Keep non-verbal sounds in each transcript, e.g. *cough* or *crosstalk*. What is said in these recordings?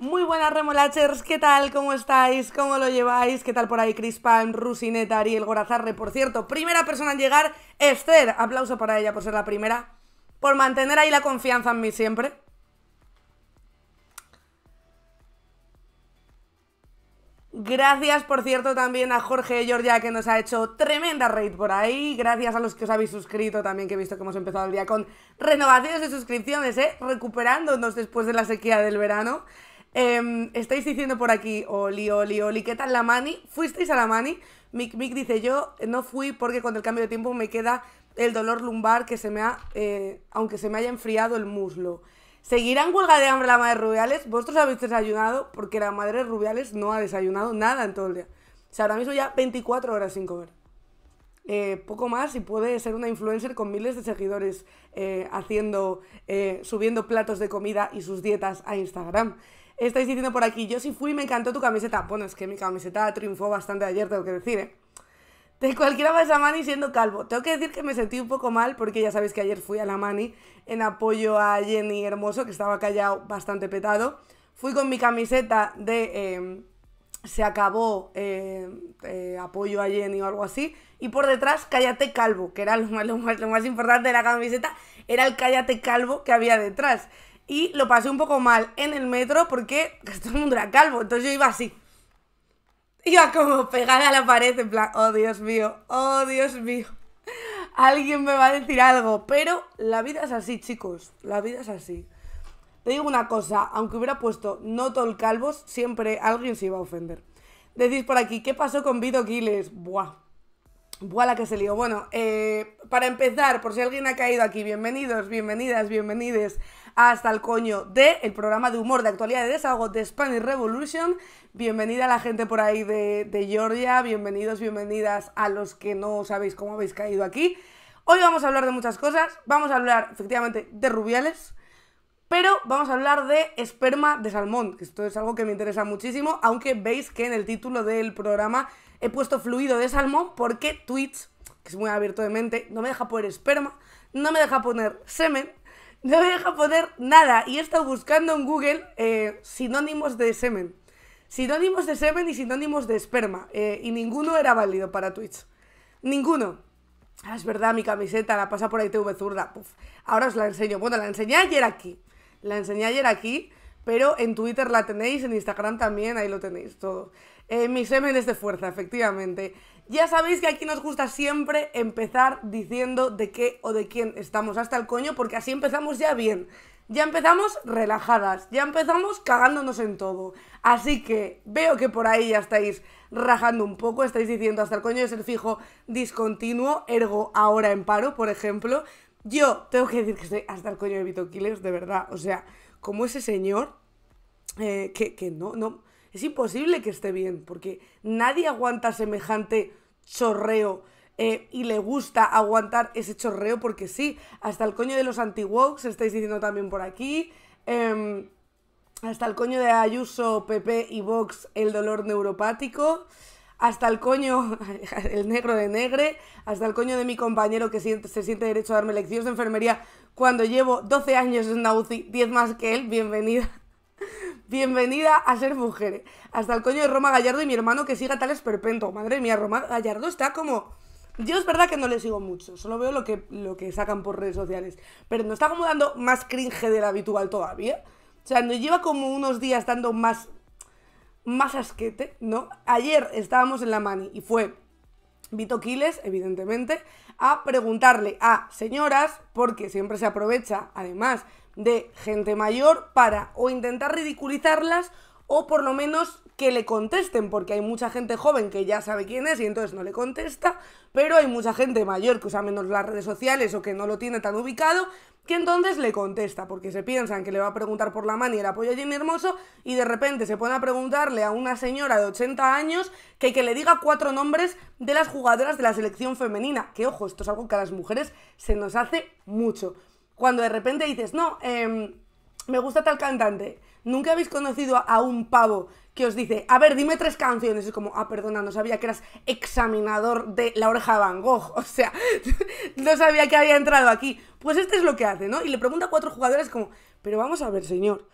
Muy buenas remolachers, ¿qué tal? ¿Cómo estáis? ¿Cómo lo lleváis? ¿Qué tal por ahí Crispan, Rusineta, Ariel Gorazarre? Por cierto, primera persona en llegar, Esther. Aplauso para ella por ser la primera. Por mantener ahí la confianza en mí siempre. Gracias, por cierto, también a Jorge y Giorgia que nos ha hecho tremenda raid por ahí. Gracias a los que os habéis suscrito también, que he visto que hemos empezado el día con renovaciones de suscripciones, ¿eh? Recuperándonos después de la sequía del verano. Em, estáis diciendo por aquí, Oli, Oli, Oli, ¿qué tal la Mani? ¿Fuisteis a la Mani? Mick Mick dice, yo no fui porque con el cambio de tiempo me queda el dolor lumbar que se me ha, eh, aunque se me haya enfriado el muslo. ¿Seguirán huelga de hambre la madre Rubiales? Vosotros habéis desayunado porque la madre Rubiales no ha desayunado nada en todo el día. O sea, ahora mismo ya 24 horas sin comer. Eh, poco más y puede ser una influencer con miles de seguidores eh, haciendo, subiendo platos de comida y sus dietas a Instagram. Estáis diciendo por aquí, yo sí fui, me encantó tu camiseta. Bueno, es que mi camiseta triunfó bastante ayer, tengo que decir, ¿eh? De cualquiera más a Mani siendo calvo. Tengo que decir que me sentí un poco mal porque ya sabéis que ayer fui a la Mani en apoyo a Jenny Hermoso, que estaba callado bastante petado. Fui con mi camiseta de em, se acabó em, eh, apoyo a Jenny o algo así. Y por detrás, cállate calvo, que era lo más, lo más, lo más importante de la camiseta, era el cállate calvo que había detrás y lo pasé un poco mal en el metro porque *laughs* todo el mundo era calvo, entonces yo iba así. Iba como pegada a la pared, en plan, oh Dios mío, oh Dios mío. Alguien me va a decir algo, pero la vida es así, chicos, la vida es así. Te digo una cosa, aunque hubiera puesto no todo calvos, siempre alguien se iba a ofender. Decís por aquí, ¿qué pasó con Vito Quiles? Buah. Voilà que se lío. Bueno, eh, para empezar, por si alguien ha caído aquí, bienvenidos, bienvenidas, bienvenides hasta el coño de el programa de humor de actualidad de desahogo de Spanish Revolution. Bienvenida a la gente por ahí de, de Georgia, bienvenidos, bienvenidas a los que no sabéis cómo habéis caído aquí. Hoy vamos a hablar de muchas cosas, vamos a hablar efectivamente de rubiales, pero vamos a hablar de esperma de salmón, que esto es algo que me interesa muchísimo, aunque veis que en el título del programa he puesto fluido de salmón porque Twitch, que es muy abierto de mente, no me deja poner esperma, no me deja poner semen, no me deja poner nada. Y he estado buscando en Google eh, sinónimos de semen. Sinónimos de semen y sinónimos de esperma. Eh, y ninguno era válido para Twitch. Ninguno. Ah, es verdad, mi camiseta la pasa por ITV zurda. Ahora os la enseño. Bueno, la enseñé ayer aquí. La enseñé ayer aquí, pero en Twitter la tenéis, en Instagram también, ahí lo tenéis todo. Eh, mis semen de fuerza, efectivamente. Ya sabéis que aquí nos gusta siempre empezar diciendo de qué o de quién estamos hasta el coño, porque así empezamos ya bien. Ya empezamos relajadas, ya empezamos cagándonos en todo. Así que veo que por ahí ya estáis rajando un poco, estáis diciendo hasta el coño es el fijo discontinuo, ergo ahora en paro, por ejemplo. Yo tengo que decir que estoy hasta el coño de vitoquiles de verdad. O sea, como ese señor, eh, que, que no, no, es imposible que esté bien, porque nadie aguanta semejante chorreo eh, y le gusta aguantar ese chorreo porque sí, hasta el coño de los anti estáis diciendo también por aquí, em, hasta el coño de Ayuso, Pepe y Vox, el dolor neuropático, hasta el coño, *laughs* el negro de negre, hasta el coño de mi compañero que se, siente derecho a darme lecciones de enfermería cuando llevo 12 años en la 10 más que él, bienvenida. Bienvenida a ser mujer. Hasta el coño de Roma Gallardo y mi hermano que siga tal esperpento. Madre mía, Roma Gallardo está como. Yo es verdad que no le sigo mucho, solo veo lo que, lo que sacan por redes sociales. Pero no está como dando más cringe del habitual todavía. O sea, nos lleva como unos días dando más. más asquete, ¿no? Ayer estábamos en la mani y fue Vito Quiles, evidentemente, a preguntarle a señoras, porque siempre se aprovecha, además, de gente mayor para o intentar ridiculizarlas o por lo menos que le contesten, porque hay mucha gente joven que ya sabe quién es y entonces no le contesta, pero hay mucha gente mayor que usa menos las redes sociales o que no lo tiene tan ubicado, que entonces le contesta, porque se piensan que le va a preguntar por la mano y el apoyo a Jimmy Hermoso, y de repente se pone a preguntarle a una señora de 80 años que, que le diga cuatro nombres de las jugadoras de la selección femenina, que ojo, esto es algo que a las mujeres se nos hace mucho. Cuando de repente dices, no, em, me gusta tal cantante. Nunca habéis conocido a un pavo que os dice, a ver, dime tres canciones. Es como, ah, perdona, no sabía que eras examinador de la oreja de Van Gogh. *laughs* O sea, *laughs* no sabía que había entrado aquí. Pues este es lo que hace, ¿no? Y le pregunta a cuatro jugadores como, pero vamos a ver, señor,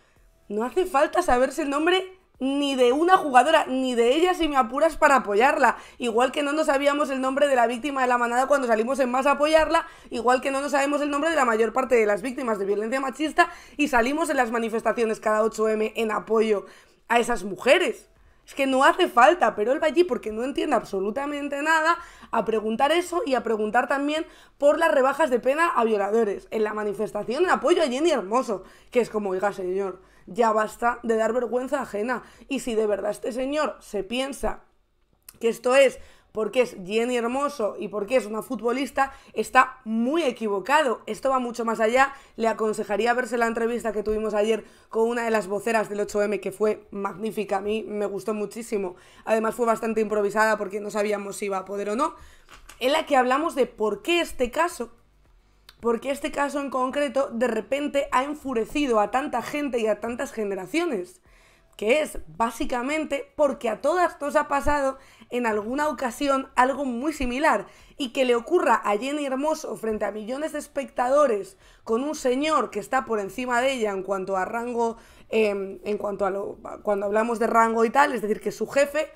no hace falta saberse el nombre ni de una jugadora, ni de ella si me apuras para apoyarla. Igual que no nos sabíamos el nombre de la víctima de la manada cuando salimos en más a apoyarla, igual que no nos sabemos el nombre de la mayor parte de las víctimas de violencia machista y salimos en las manifestaciones cada 8M en apoyo a esas mujeres. Es que no hace falta, pero él va allí porque no entiende absolutamente nada a preguntar eso y a preguntar también por las rebajas de pena a violadores. En la manifestación en apoyo a Jenny Hermoso, que es como, oiga señor, ya basta de dar vergüenza ajena. Y si de verdad este señor se piensa que esto es porque es Jenny Hermoso y porque es una futbolista, está muy equivocado. Esto va mucho más allá. Le aconsejaría verse la entrevista que tuvimos ayer con una de las voceras del 8M, que fue magnífica. A mí me gustó muchísimo. Además fue bastante improvisada porque no sabíamos si iba a poder o no. En la que hablamos de por qué este caso por qué este caso en concreto de repente ha enfurecido a tanta gente y a tantas generaciones que es básicamente porque a todas nos ha pasado en alguna ocasión algo muy similar y que le ocurra a Jenny Hermoso frente a millones de espectadores con un señor que está por encima de ella en cuanto a rango, em, en cuanto a lo, cuando hablamos de rango y tal, es decir, que su jefe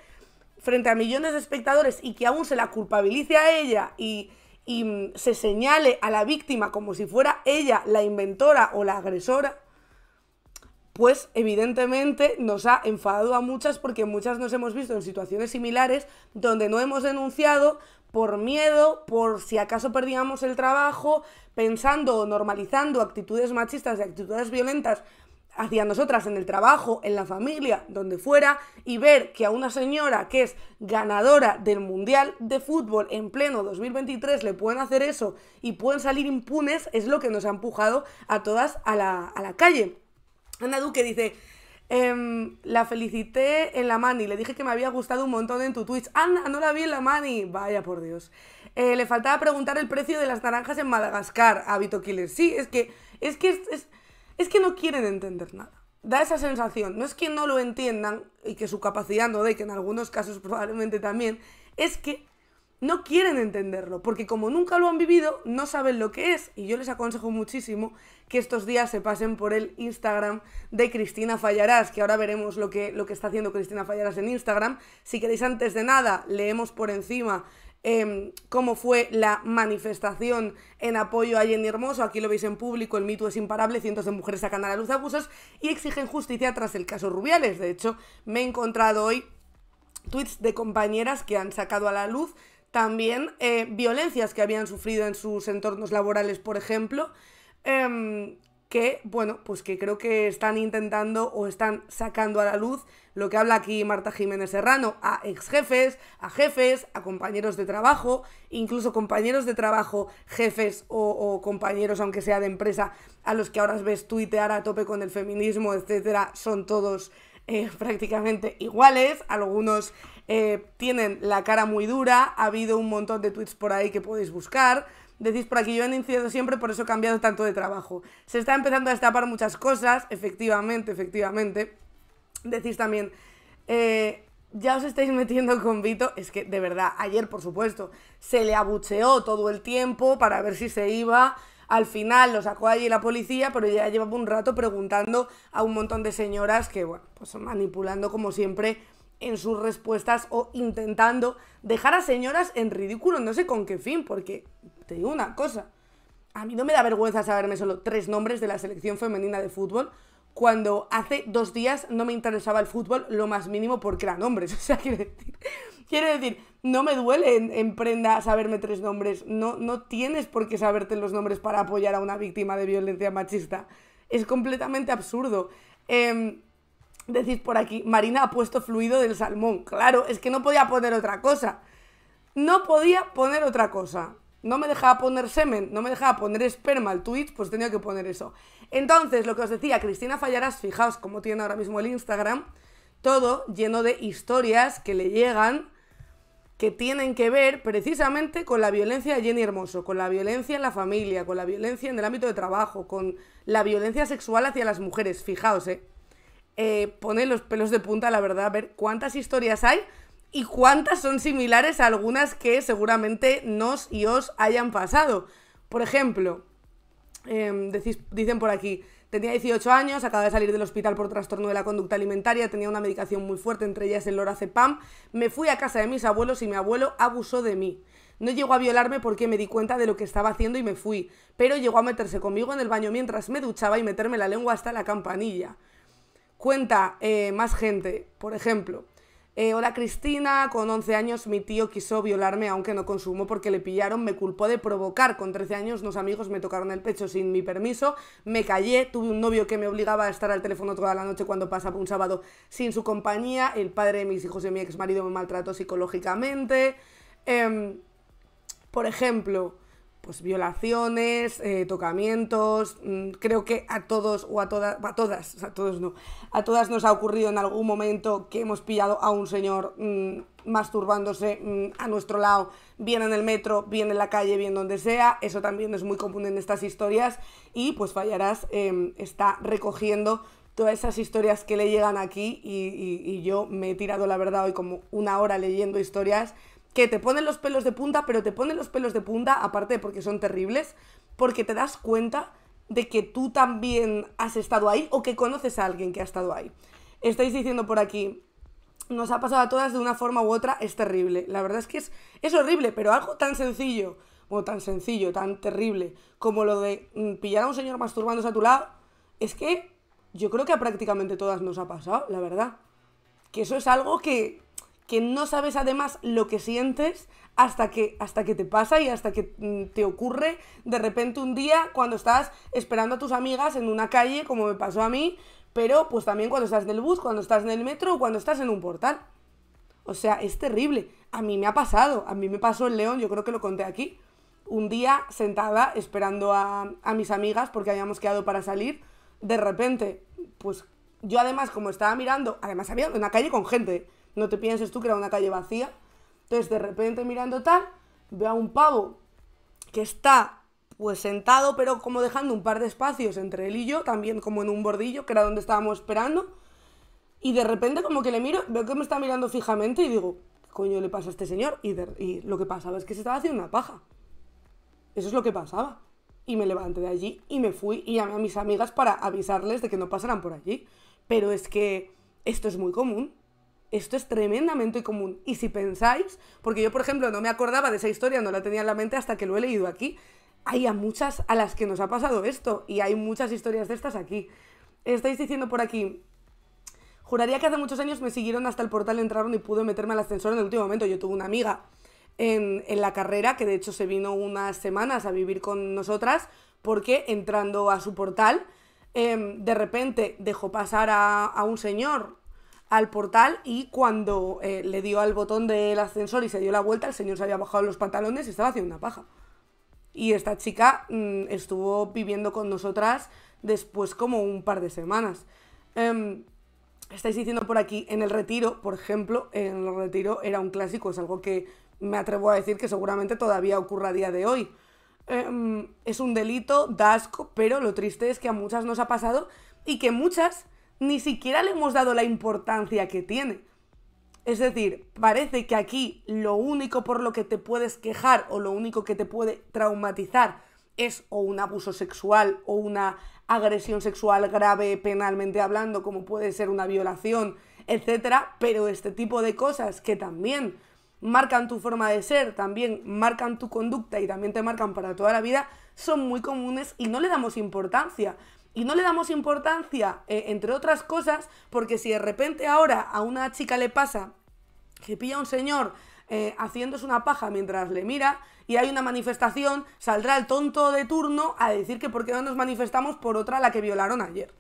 frente a millones de espectadores y que aún se la culpabilice a ella y mm, se señale a la víctima como si fuera ella la inventora o la agresora pues evidentemente nos ha enfadado a muchas porque muchas nos hemos visto en situaciones similares donde no hemos denunciado por miedo, por si acaso perdíamos el trabajo, pensando o normalizando actitudes machistas y actitudes violentas hacia nosotras en el trabajo, en la familia, donde fuera, y ver que a una señora que es ganadora del Mundial de Fútbol en pleno 2023 le pueden hacer eso y pueden salir impunes, es lo que nos ha empujado a todas a la, a la calle. Ana Duque dice, em, la felicité en la Mani, le dije que me había gustado un montón en tu Twitch. Ana, no la vi en la Mani. Vaya por Dios. Eh, le faltaba preguntar el precio de las naranjas en Madagascar, hábito killer. Sí, es que, es que, es, que no quieren entender nada da esa sensación. No es que no lo entiendan y que su capacidad no dé, que en algunos casos probablemente también, es que no quieren entenderlo, porque como nunca lo han vivido, no saben lo que es. Y yo les aconsejo muchísimo que estos días se pasen por el Instagram de Cristina Fallarás, que ahora veremos lo que, lo que está haciendo Cristina Fallarás en Instagram. Si queréis antes de nada, leemos por encima em, cómo fue la manifestación en apoyo a Jenny Hermoso. Aquí lo veis en público, el mito es imparable, cientos de mujeres sacan a la luz abusos y exigen justicia tras el caso Rubiales. De hecho, me he encontrado hoy tweets de compañeras que han sacado a la luz también eh, violencias que habían sufrido en sus entornos laborales, por ejemplo, em, que, bueno, pues que creo que están intentando o están sacando a la luz lo que habla aquí Marta Jiménez Serrano, a ex jefes, a jefes, a compañeros de trabajo, incluso compañeros de trabajo, jefes o, o compañeros, aunque sea de empresa, a los que ahora ves tuitear a tope con el feminismo, etcétera, son todos eh, *laughs* prácticamente iguales, algunos eh, tienen la cara muy dura, ha habido un montón de tweets por ahí que podéis buscar. Decís por aquí, yo he iniciado siempre, por eso he cambiado tanto de trabajo. Se está empezando a destapar muchas cosas, efectivamente, efectivamente. Decís también, eh, ya os estáis metiendo con Vito, es que de verdad, ayer por supuesto, se le abucheó todo el tiempo para ver si se iba, al final lo sacó allí la policía, pero ya llevaba un rato preguntando a un montón de señoras que, bueno, pues manipulando como siempre en sus respuestas o intentando dejar a señoras en ridículo, no sé con qué fin, porque te digo una cosa, a mí no me da vergüenza saberme solo tres nombres de la selección femenina de fútbol, cuando hace dos días no me interesaba el fútbol lo más mínimo porque eran hombres. *laughs* O sea, quiere decir, quiero decir, no me duele en, prenda saberme tres nombres. No, no tienes por qué saberte los nombres para apoyar a una víctima de violencia machista. Es completamente absurdo. Em, decís por aquí, Marina ha puesto fluido del salmón. Claro, es que no podía poner otra cosa. No podía poner otra cosa. No me dejaba poner semen, no me dejaba poner esperma al Twitch, pues tenía que poner eso. Entonces, lo que os decía, Cristina Fallarás, fijaos cómo tiene ahora mismo el Instagram, todo lleno de historias que le llegan que tienen que ver precisamente con la violencia de Jenny Hermoso, con la violencia en la familia, con la violencia en el ámbito de trabajo, con la violencia sexual hacia las mujeres. Fijaos, ¿eh? eh pone los pelos de punta, la verdad, a ver cuántas historias hay y cuántas son similares a algunas que seguramente nos y os hayan pasado. Por ejemplo, em, dicen por aquí, Tenía 18 años, acababa de salir del hospital por trastorno de la conducta alimentaria, tenía una medicación muy fuerte, entre ellas el lorazepam. Me fui a casa de mis abuelos y mi abuelo abusó de mí. No llegó a violarme porque me di cuenta de lo que estaba haciendo y me fui, pero llegó a meterse conmigo en el baño mientras me duchaba y meterme la lengua hasta la campanilla. Cuenta eh, más gente, por ejemplo. Eh, hola Cristina, con 11 años mi tío quiso violarme aunque no consumo porque le pillaron, me culpó de provocar. Con 13 años unos amigos me tocaron el pecho sin mi permiso, me callé, tuve un novio que me obligaba a estar al teléfono toda la noche cuando pasaba un sábado sin su compañía, el padre de mis hijos y mi ex marido me maltrató psicológicamente. Em, por ejemplo, pues violaciones, eh, tocamientos, mm, creo que a todos o a todas, a todas, a todos no, a todas nos ha ocurrido en algún momento que hemos pillado a un señor mm, masturbándose mm, a nuestro lado, bien en el metro, bien en la calle, bien donde sea, eso también es muy común en estas historias y pues Fallarás em, está recogiendo todas esas historias que le llegan aquí y, y yo me he tirado la verdad hoy como una hora leyendo historias que te ponen los pelos de punta, pero te ponen los pelos de punta, aparte porque son terribles, porque te das cuenta de que tú también has estado ahí o que conoces a alguien que ha estado ahí. Estáis diciendo por aquí, nos ha pasado a todas de una forma u otra, es terrible. La verdad es que es, es horrible, pero algo tan sencillo, o tan sencillo, tan terrible, como lo de mm, pillar a un señor masturbándose a tu lado, es que yo creo que a prácticamente todas nos ha pasado, la verdad. Que eso es algo que, que no sabes además lo que sientes hasta que, hasta que te pasa y hasta que mm, te ocurre de repente un día cuando estás esperando a tus amigas en una calle, como me pasó a mí, pero pues también cuando estás en el bus, cuando estás en el metro o cuando estás en un portal. O sea, es terrible. A mí me ha pasado, a mí me pasó en León, yo creo que lo conté aquí. Un día sentada esperando a, a mis amigas porque habíamos quedado para salir, de repente, pues yo además como estaba mirando, además había una calle con gente, no te pienses tú que era una calle vacía. Entonces, de repente mirando tal, veo a un pavo que está pues sentado, pero como dejando un par de espacios entre él y yo, también como en un bordillo, que era donde estábamos esperando. Y de repente como que le miro, veo que me está mirando fijamente y digo, ¿qué coño le pasa a este señor? Y, y lo que pasaba es que se estaba haciendo una paja. Eso es lo que pasaba. Y me levanté de allí y me fui y llamé a mis amigas para avisarles de que no pasaran por allí. Pero es que esto es muy común. Esto es tremendamente común. Y si pensáis, porque yo por ejemplo no me acordaba de esa historia, no la tenía en la mente hasta que lo he leído aquí, hay a muchas a las que nos ha pasado esto y hay muchas historias de estas aquí. Estáis diciendo por aquí, juraría que hace muchos años me siguieron hasta el portal, entraron y pude meterme al ascensor en el último momento. Yo tuve una amiga en, en la carrera que de hecho se vino unas semanas a vivir con nosotras porque entrando a su portal... Em, de repente dejó pasar a, a, un señor al portal y cuando eh, le dio al botón del ascensor y se dio la vuelta, el señor se había bajado los pantalones y estaba haciendo una paja. Y esta chica mm, estuvo viviendo con nosotras después como un par de semanas. Em, estáis diciendo por aquí, en el retiro, por ejemplo, en el retiro era un clásico, es algo que me atrevo a decir que seguramente todavía ocurra a día de hoy. Em, es un delito, da asco, pero lo triste es que a muchas nos ha pasado y que muchas ni siquiera le hemos dado la importancia que tiene. Es decir, parece que aquí lo único por lo que te puedes quejar o lo único que te puede traumatizar es o un abuso sexual o una agresión sexual grave penalmente hablando, como puede ser una violación, etcétera, pero este tipo de cosas que también marcan tu forma de ser, también marcan tu conducta y también te marcan para toda la vida, son muy comunes y no le damos importancia. Y no le damos importancia, eh, entre otras cosas, porque si de repente ahora a una chica le pasa que pilla a un señor eh, haciéndose una paja mientras le mira y hay una manifestación, saldrá el tonto de turno a decir que por qué no nos manifestamos por otra a la que violaron ayer.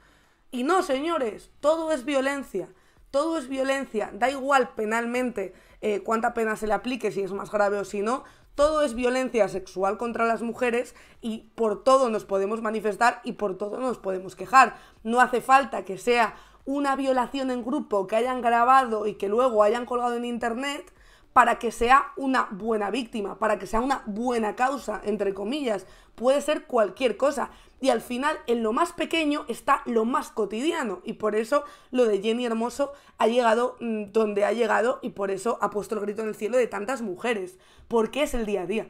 Y no, señores, todo es violencia. Todo es violencia, da igual penalmente eh, cuánta pena se le aplique, si es más grave o si no, todo es violencia sexual contra las mujeres y por todo nos podemos manifestar y por todo nos podemos quejar. No hace falta que sea una violación en grupo que hayan grabado y que luego hayan colgado en internet para que sea una buena víctima, para que sea una buena causa, entre comillas. Puede ser cualquier cosa y al final en lo más pequeño está lo más cotidiano y por eso lo de Jenny Hermoso ha llegado mm, donde ha llegado y por eso ha puesto el grito en el cielo de tantas mujeres, porque es el día a día.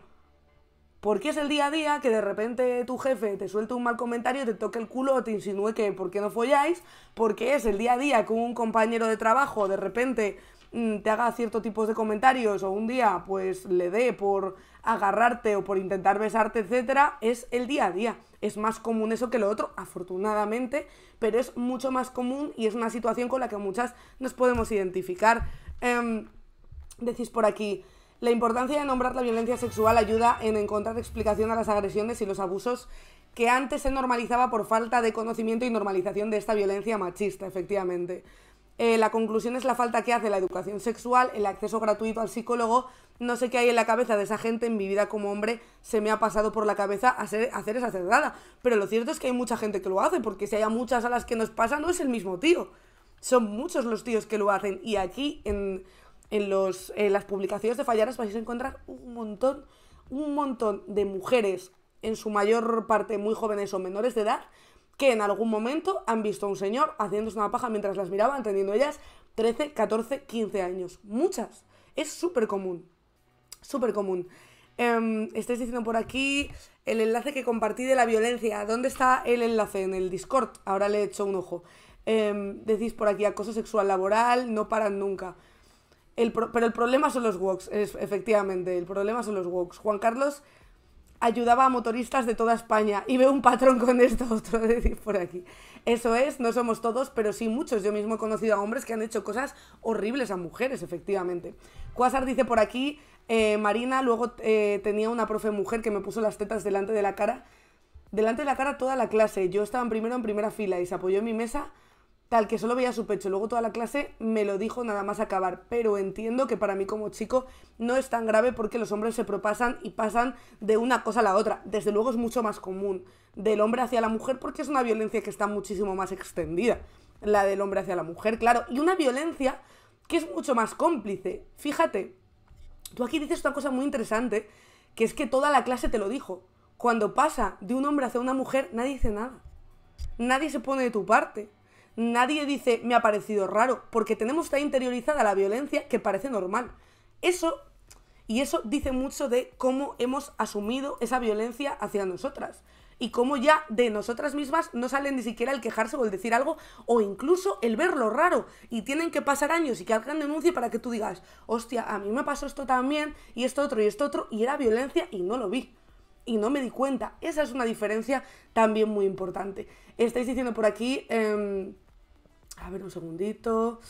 Porque es el día a día que de repente tu jefe te suelte un mal comentario, te toque el culo o te insinúe que por qué no folláis, porque es el día a día que un compañero de trabajo de repente mm, te haga ciertos tipos de comentarios o un día pues le dé por agarrarte o por intentar besarte, etcétera, es el día a día es más común eso que lo otro, afortunadamente, pero es mucho más común y es una situación con la que muchas nos podemos identificar. Em, decís por aquí, la importancia de nombrar la violencia sexual ayuda en encontrar explicación a las agresiones y los abusos que antes se normalizaba por falta de conocimiento y normalización de esta violencia machista, efectivamente. Eh, la conclusión es la falta que hace la educación sexual, el acceso gratuito al psicólogo. No sé qué hay en la cabeza de esa gente en mi vida como hombre, se me ha pasado por la cabeza hacer, hacer esa cerrada. Pero lo cierto es que hay mucha gente que lo hace, porque si hay muchas a las que nos pasa, no es el mismo tío. Son muchos los tíos que lo hacen. Y aquí, en, en las publicaciones de Fallaras, vais a encontrar un montón, un montón de mujeres, en su mayor parte muy jóvenes o menores de edad, que en algún momento han visto a un señor haciéndose una paja mientras las miraban, teniendo ellas 13, 14, 15 años. Muchas. Es súper común. Súper común. Em, estáis diciendo por aquí el enlace que compartí de la violencia. ¿Dónde está el enlace? En el Discord. Ahora le he hecho un ojo. Em, decís por aquí acoso sexual laboral, no paran nunca. pero el problema son los woks, efectivamente. El problema son los woks. Juan Carlos ayudaba a motoristas de toda España y veo un patrón con esto *laughs* otro decir por aquí. Eso es, no somos todos, pero sí muchos. Yo mismo he conocido a hombres que han hecho cosas horribles a mujeres, efectivamente. Cuasar dice por aquí, eh, Marina, luego eh, tenía una profe mujer que me puso las tetas delante de la cara, delante de la cara toda la clase. Yo estaba en primero en primera fila y se apoyó en mi mesa tal que solo veía su pecho. Luego toda la clase me lo dijo nada más acabar, pero entiendo que para mí como chico no es tan grave porque los hombres se propasan y pasan de una cosa a la otra. Desde luego es mucho más común del hombre hacia la mujer porque es una violencia que está muchísimo más extendida, la del hombre hacia la mujer, claro, y una violencia que es mucho más cómplice. Fíjate, tú aquí dices una cosa muy interesante, que es que toda la clase te lo dijo. Cuando pasa de un hombre hacia una mujer, nadie dice nada. Nadie se pone de tu parte nadie dice me ha parecido raro, porque tenemos tan interiorizada la violencia que parece normal. Eso, y eso dice mucho de cómo hemos asumido esa violencia hacia nosotras. Y cómo ya de nosotras mismas no sale ni siquiera el quejarse o el decir algo, o incluso el verlo raro. Y tienen que pasar años y que alguien denuncie para que tú digas, hostia, a mí me pasó esto también, y esto otro, y esto otro, y era violencia y no lo vi y no me di cuenta. Esa es una diferencia también muy importante. Estáis diciendo por aquí, em, a ver un segundito.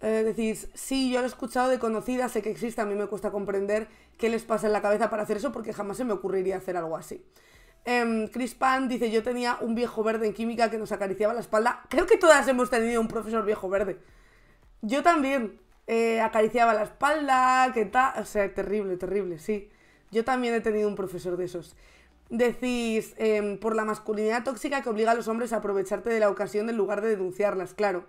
Eh, decís, sí, yo lo he escuchado de conocida, sé que existe, a mí me cuesta comprender qué les pasa en la cabeza para hacer eso porque jamás se me ocurriría hacer algo así. Em, Chris Pan dice, yo tenía un viejo verde en química que nos acariciaba la espalda. Creo que todas hemos tenido un profesor viejo verde. Yo también eh, acariciaba la espalda, que tal... O sea, terrible, terrible, sí. Yo también he tenido un profesor de esos. Decís, em, por la masculinidad tóxica que obliga a los hombres a aprovecharte de la ocasión en lugar de denunciarlas, claro.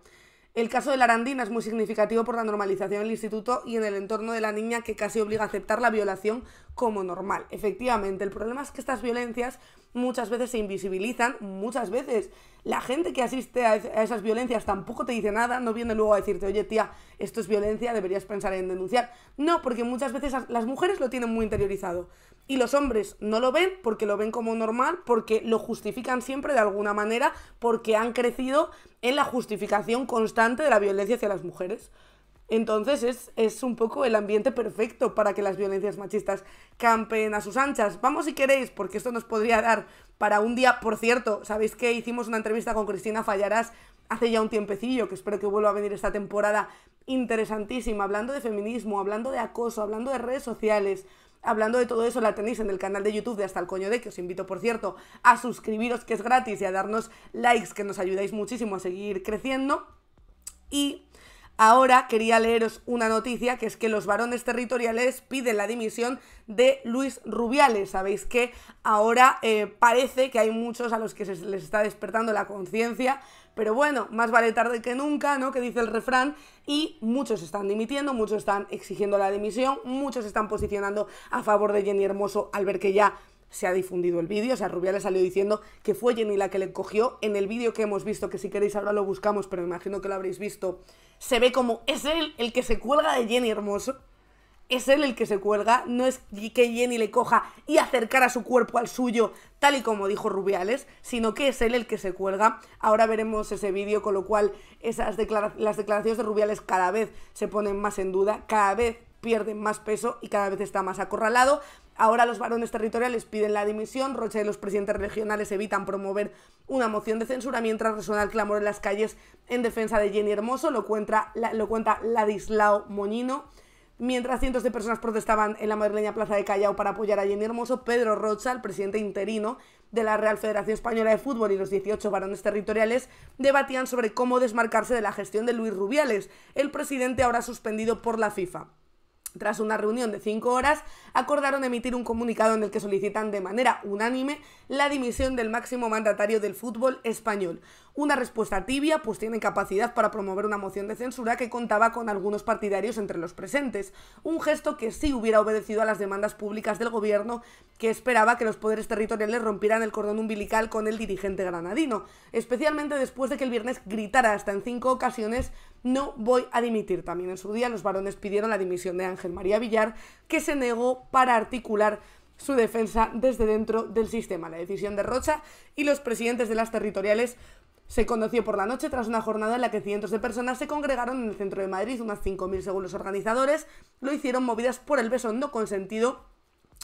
El caso de la arandina es muy significativo por la normalización en el instituto y en el entorno de la niña que casi obliga a aceptar la violación como normal. Efectivamente, el problema es que estas violencias muchas veces se invisibilizan, muchas veces la gente que asiste a esas violencias tampoco te dice nada, no viene luego a decirte, oye tía, esto es violencia, deberías pensar en denunciar. No, porque muchas veces las mujeres lo tienen muy interiorizado y los hombres no lo ven porque lo ven como normal, porque lo justifican siempre de alguna manera, porque han crecido en la justificación constante de la violencia hacia las mujeres. Entonces es, un poco el ambiente perfecto para que las violencias machistas campen a sus anchas. Vamos si queréis, porque esto nos podría dar para un día, por cierto, sabéis que hicimos una entrevista con Cristina Fallarás hace ya un tiempecillo, que espero que vuelva a venir esta temporada interesantísima, hablando de feminismo, hablando de acoso, hablando de redes sociales, Hablando de todo eso, la tenéis en el canal de YouTube de Hasta el Coño de, que os invito, por cierto, a suscribiros, que es gratis, y a darnos likes, que nos ayudáis muchísimo a seguir creciendo. Y Ahora quería leeros una noticia que es que los varones territoriales piden la dimisión de Luis Rubiales. Sabéis que ahora eh, parece que hay muchos a los que se les está despertando la conciencia pero bueno, más vale tarde que nunca, ¿no? Que dice el refrán. Y muchos están dimitiendo, muchos están exigiendo la dimisión, muchos están posicionando a favor de Jenny Hermoso al ver que ya se ha difundido el vídeo, o sea, Rubia le salió diciendo que fue Jenny la que le cogió en el vídeo que hemos visto, que si queréis ahora lo buscamos, pero imagino que lo habréis visto, se ve como es él el que se cuelga de Jenny Hermoso, es él el que se cuelga, no es que Jenny le coja y acercara su cuerpo al suyo, tal y como dijo Rubiales, sino que es él el que se cuelga. Ahora veremos ese vídeo, con lo cual esas las declaraciones de Rubiales cada vez se ponen más en duda, cada vez pierden más peso y cada vez está más acorralado. Ahora los varones territoriales piden la dimisión, Roche y los presidentes regionales evitan promover una moción de censura mientras resuena el clamor en las calles en defensa de Jenny Hermoso, lo cuenta, lo cuenta Ladislao Moñino. Mientras cientos de personas protestaban en la madrileña Plaza de Callao para apoyar a Jenny Hermoso, Pedro Rocha, el presidente interino de la Real Federación Española de Fútbol y los 18 varones territoriales, debatían sobre cómo desmarcarse de la gestión de Luis Rubiales, el presidente ahora suspendido por la FIFA. Tras una reunión de cinco horas, acordaron emitir un comunicado en el que solicitan de manera unánime la dimisión del máximo mandatario del fútbol español. Una respuesta tibia, pues tienen capacidad para promover una moción de censura que contaba con algunos partidarios entre los presentes. Un gesto que sí hubiera obedecido a las demandas públicas del gobierno, que esperaba que los poderes territoriales rompieran el cordón umbilical con el dirigente granadino, especialmente después de que el viernes gritara hasta en cinco ocasiones no voy a dimitir. También en su día los varones pidieron la dimisión de Ángel María Villar, que se negó para articular su defensa desde dentro del sistema. La decisión de Rocha y los presidentes de las territoriales se conoció por la noche tras una jornada en la que cientos de personas se congregaron en el centro de Madrid, unas 5.000 según los organizadores, lo hicieron movidas por el beso no consentido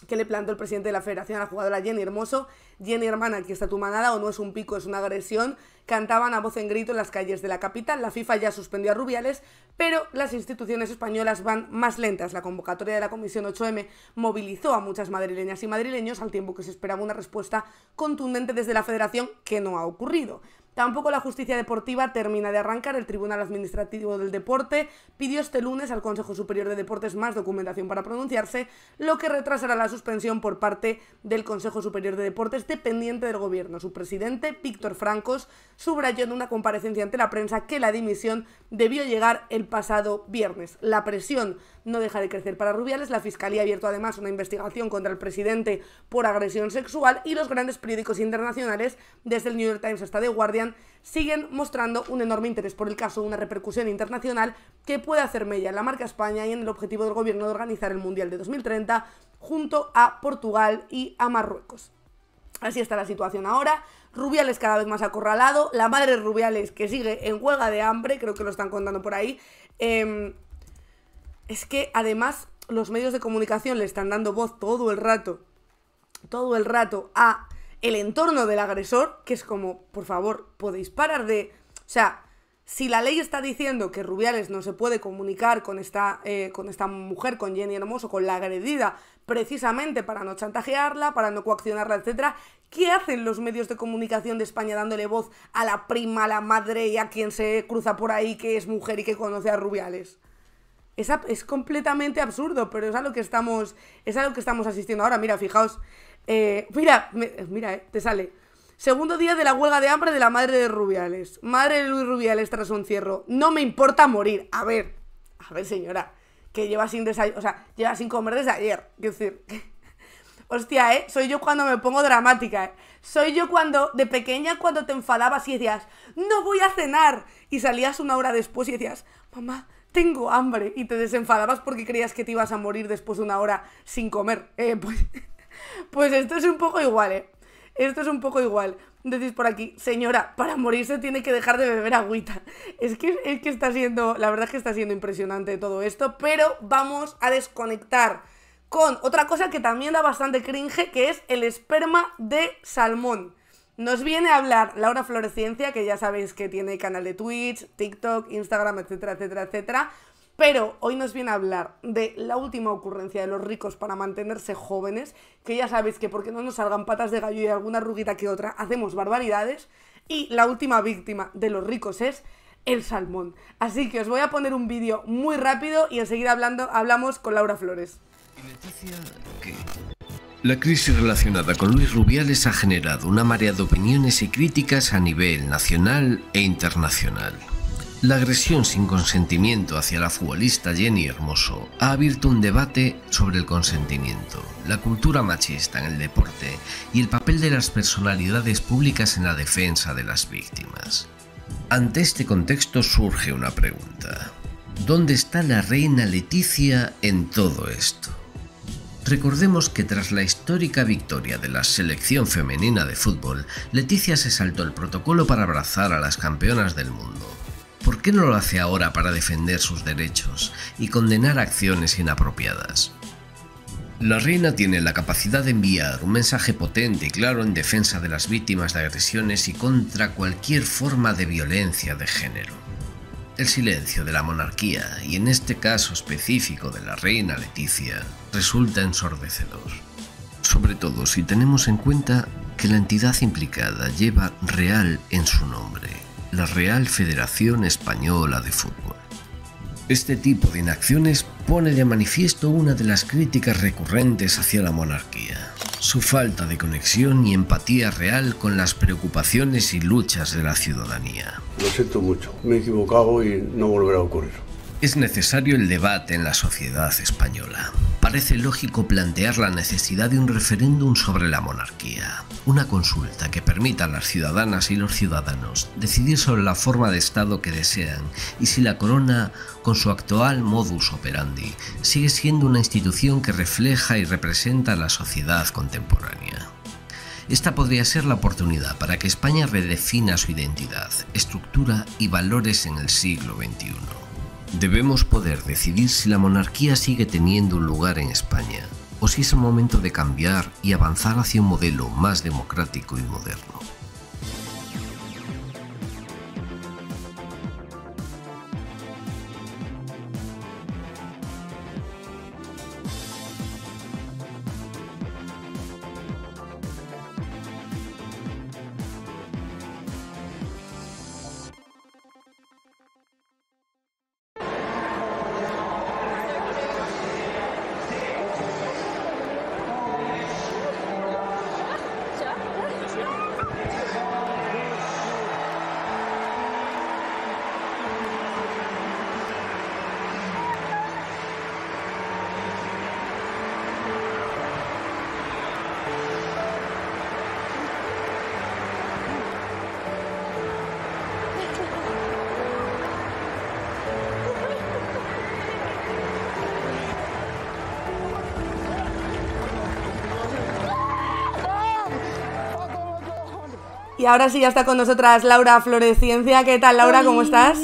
que le plantó el presidente de la federación a la jugadora Jenny Hermoso. Jenny hermana, aquí está tu manada, o no es un pico, es una agresión. Cantaban a voz en grito en las calles de la capital. La FIFA ya suspendió a Rubiales, pero las instituciones españolas van más lentas. La convocatoria de la Comisión 8M movilizó a muchas madrileñas y madrileños al tiempo que se esperaba una respuesta contundente desde la federación que no ha ocurrido. Tampoco la justicia deportiva termina de arrancar. El Tribunal Administrativo del Deporte pidió este lunes al Consejo Superior de Deportes más documentación para pronunciarse, lo que retrasará la suspensión por parte del Consejo Superior de Deportes dependiente del Gobierno. Su presidente, Víctor Francos, subrayó en una comparecencia ante la prensa que la dimisión debió llegar el pasado viernes. La presión no deja de crecer para Rubiales. La Fiscalía ha abierto además una investigación contra el presidente por agresión sexual y los grandes periódicos internacionales, desde el New York Times hasta The Guardian, siguen mostrando un enorme interés por el caso, de una repercusión internacional que puede hacer mella en la marca España y en el objetivo del gobierno de organizar el Mundial de 2030 junto a Portugal y a Marruecos. Así está la situación ahora. Rubiales cada vez más acorralado. La madre Rubiales que sigue en huelga de hambre, creo que lo están contando por ahí. Em, es que además los medios de comunicación le están dando voz todo el rato, todo el rato a el entorno del agresor, que es como, por favor, podéis parar de... O sea, si la ley está diciendo que Rubiales no se puede comunicar con esta, eh, con esta mujer, con Jenny Hermoso, con la agredida, precisamente para no chantajearla, para no coaccionarla, etc., ¿qué hacen los medios de comunicación de España dándole voz a la prima, a la madre y a quien se cruza por ahí que es mujer y que conoce a Rubiales? Es, es completamente absurdo, pero es a lo que estamos, es algo que estamos asistiendo ahora. Mira, fijaos, eh, mira, eh, mira, eh, te sale. Segundo día de la huelga de hambre de la madre de Rubiales. Madre de Luis Rubiales tras un cierro No me importa morir. A ver, a ver, señora. Que lleva sin desayuno, o sea, lleva sin comer desde ayer. decir, *laughs* hostia, ¿eh? Soy yo cuando me pongo dramática, ¿eh? Soy yo cuando, de pequeña, cuando te enfadabas y decías, no voy a cenar. Y salías una hora después y decías, mamá, tengo hambre. Y te desenfadabas porque creías que te ibas a morir después de una hora sin comer. Eh, pues. *laughs* Pues esto es un poco igual, ¿eh? Esto es un poco igual. Decís por aquí, señora, para morirse tiene que dejar de beber agüita. Es que, que está siendo, la verdad es que está siendo impresionante todo esto, pero vamos a desconectar con otra cosa que también da bastante cringe, que es el esperma de salmón. Nos viene a hablar Laura Florescencia, que ya sabéis que tiene canal de Twitch, TikTok, Instagram, etcétera, etcétera, etcétera, pero hoy nos viene a hablar de la última ocurrencia de los ricos para mantenerse jóvenes, que ya sabéis que porque no nos salgan patas de gallo y alguna ruguita que otra, hacemos barbaridades, y la última víctima de los ricos es el salmón. Así que os voy a poner un vídeo muy rápido y enseguida hablando, hablamos con Laura Flores. La crisis relacionada con Luis Rubiales ha generado una marea de opiniones y críticas a nivel nacional e internacional. La agresión sin consentimiento hacia la futbolista Jenny Hermoso ha abierto un debate sobre el consentimiento, la cultura machista en el deporte y el papel de las personalidades públicas en la defensa de las víctimas. Ante este contexto surge una pregunta. ¿Dónde está la reina Leticia en todo esto? Recordemos que tras la histórica victoria de la selección femenina de fútbol, Leticia se saltó el protocolo para abrazar a las campeonas del mundo ¿Por qué no lo hace ahora para defender sus derechos y condenar acciones inapropiadas? La reina tiene la capacidad de enviar un mensaje potente y claro en defensa de las víctimas de agresiones y contra cualquier forma de violencia de género. El silencio de la monarquía, y en este caso específico de la reina Leticia, resulta ensordecedor. Sobre todo si tenemos en cuenta que la entidad implicada lleva real en su nombre la Real Federación Española de Fútbol. Este tipo de inacciones pone de manifiesto una de las críticas recurrentes hacia la monarquía, su falta de conexión y empatía real con las preocupaciones y luchas de la ciudadanía. Lo siento mucho, me he equivocado y no volverá a ocurrir. Es necesario el debate en la sociedad española. Parece lógico plantear la necesidad de un referéndum sobre la monarquía, una consulta que permita a las ciudadanas y los ciudadanos decidir sobre la forma de Estado que desean y si la corona, con su actual modus operandi, sigue siendo una institución que refleja y representa la sociedad contemporánea. Esta podría ser la oportunidad para que España redefina su identidad, estructura y valores en el siglo XXI. Debemos poder decidir si la monarquía sigue teniendo un lugar en España o si es el momento de cambiar y avanzar hacia un modelo más democrático y moderno. Y ahora sí, ya está con nosotras Laura Florescencia, ¿Qué tal, Laura? ¿Cómo estás?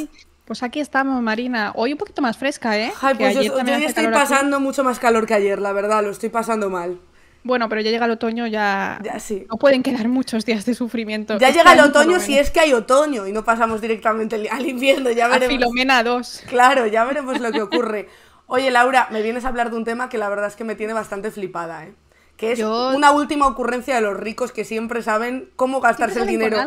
Pues aquí estamos, Marina. Hoy un poquito más fresca, ¿eh? Ay, pues yo, estoy pasando mucho más calor que ayer, la verdad, lo estoy pasando mal. Bueno, pero ya llega el otoño, ya, ya sí. no pueden quedar muchos días de sufrimiento. Ya llega el otoño si es que hay otoño y no pasamos directamente al invierno, ya veremos. A Filomena 2. Claro, ya veremos lo que ocurre. Oye, Laura, me vienes a hablar de un tema que la verdad es que me tiene bastante flipada, ¿eh? que es una última ocurrencia de los ricos que siempre saben cómo gastarse el dinero.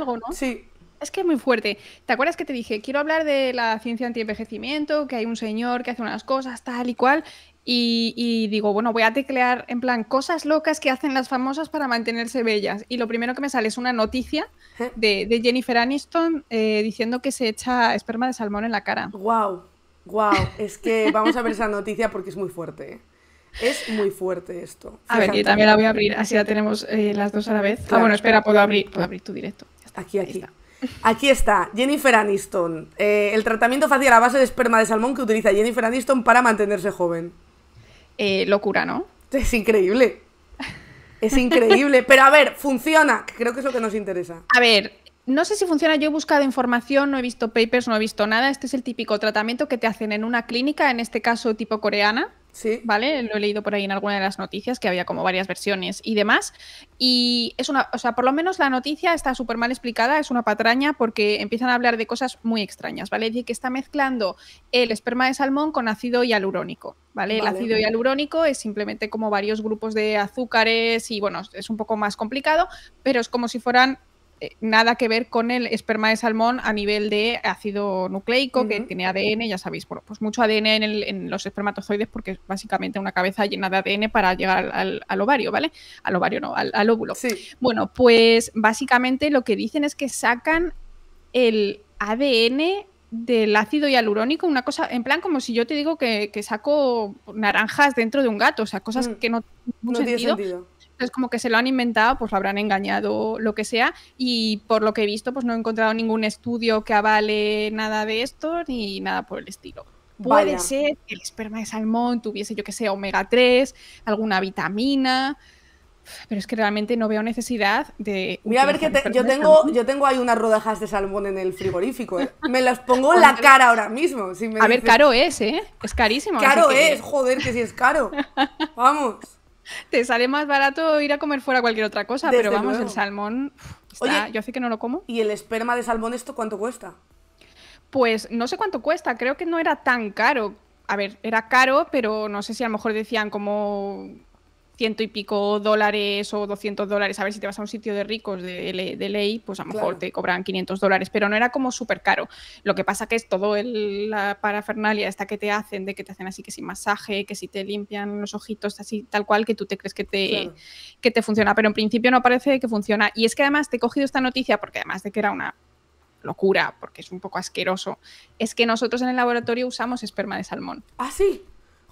Es que es muy fuerte. ¿Te acuerdas que te dije, quiero hablar de la ciencia anti-envejecimiento, que hay un señor que hace unas cosas tal y cual? Y, digo, bueno, voy a teclear en plan cosas locas que hacen las famosas para mantenerse bellas. Y lo primero que me sale es una noticia ¿Eh? de, Jennifer Aniston eh, diciendo que se echa esperma de salmón en la cara. ¡Guau! Wow, ¡Guau! Wow. Es que vamos a ver esa noticia porque es muy fuerte. ¿eh? Es muy fuerte esto. A ver, yo también la voy a abrir, así la tenemos eh, las dos a la vez. Ah, bueno, espera, puedo abrir, abrir tu directo. aquí, aquí. Está. Aquí está, Jennifer Aniston. Eh, el tratamiento facial a base de esperma de salmón que utiliza Jennifer Aniston para mantenerse joven. Eh, locura, ¿no? Es increíble. Es increíble. *laughs* Pero a ver, funciona, creo que es lo que nos interesa. A ver, no sé si funciona, yo he buscado información, no he visto papers, no he visto nada. Este es el típico tratamiento que te hacen en una clínica, en este caso tipo coreana, Sí. ¿Vale? Lo he leído por ahí en alguna de las noticias que había como varias versiones y demás. Y es una, o sea, por lo menos la noticia está súper mal explicada, es una patraña porque empiezan a hablar de cosas muy extrañas, ¿vale? Es que está mezclando el esperma de salmón con ácido hialurónico, ¿vale? El ácido hialurónico es simplemente como varios grupos de azúcares y bueno, es un poco más complicado, pero es como si fueran eh, nada que ver con el esperma de salmón a nivel de ácido nucleico, que tiene ADN, ya sabéis, bueno, pues mucho ADN en, los espermatozoides porque es básicamente una cabeza llena de ADN para llegar al, ovario, ¿vale? Al ovario, no, al, óvulo. Sí. Bueno, pues básicamente lo que dicen es que sacan el ADN del ácido hialurónico, una cosa, en plan como si yo te digo que, saco naranjas dentro de un gato, o sea, cosas mm. que no, tienen sentido como que se lo han inventado, pues lo habrán engañado, lo que sea. Y por lo que he visto, pues no he encontrado ningún estudio que avale nada de esto ni nada por el estilo. Puede ser que el esperma de salmón tuviese, yo que sé, omega 3, alguna vitamina. Pero es que realmente no veo necesidad de. Voy a ver que yo, tengo, yo tengo ahí unas rodajas de salmón en el frigorífico. ¿eh? Me las pongo en la cara ahora mismo. a ver, caro es, ¿eh? Es carísimo. Caro es, joder, que si es caro. *laughs* Vamos. Te sale más barato ir a comer fuera cualquier otra cosa, pero vamos, el salmón. Está, yo hace que no lo como. ¿Y el esperma de salmón, esto cuánto cuesta? Pues no sé cuánto cuesta, creo que no era tan caro. A ver, era caro, pero no sé si a lo mejor decían como ciento y pico dólares o 200 dólares, a ver si te vas a un sitio de ricos de, ley, pues a lo mejor te cobran 500 dólares, pero no era como súper caro. Lo que pasa que es todo el, la parafernalia esta que te hacen, de que te hacen así que si masaje, que si te limpian los ojitos, así tal cual, que tú te crees que te, que te funciona, pero en principio no parece que funciona. Y es que además te he cogido esta noticia porque además de que era una locura, porque es un poco asqueroso, es que nosotros en el laboratorio usamos esperma de salmón. Ah, sí.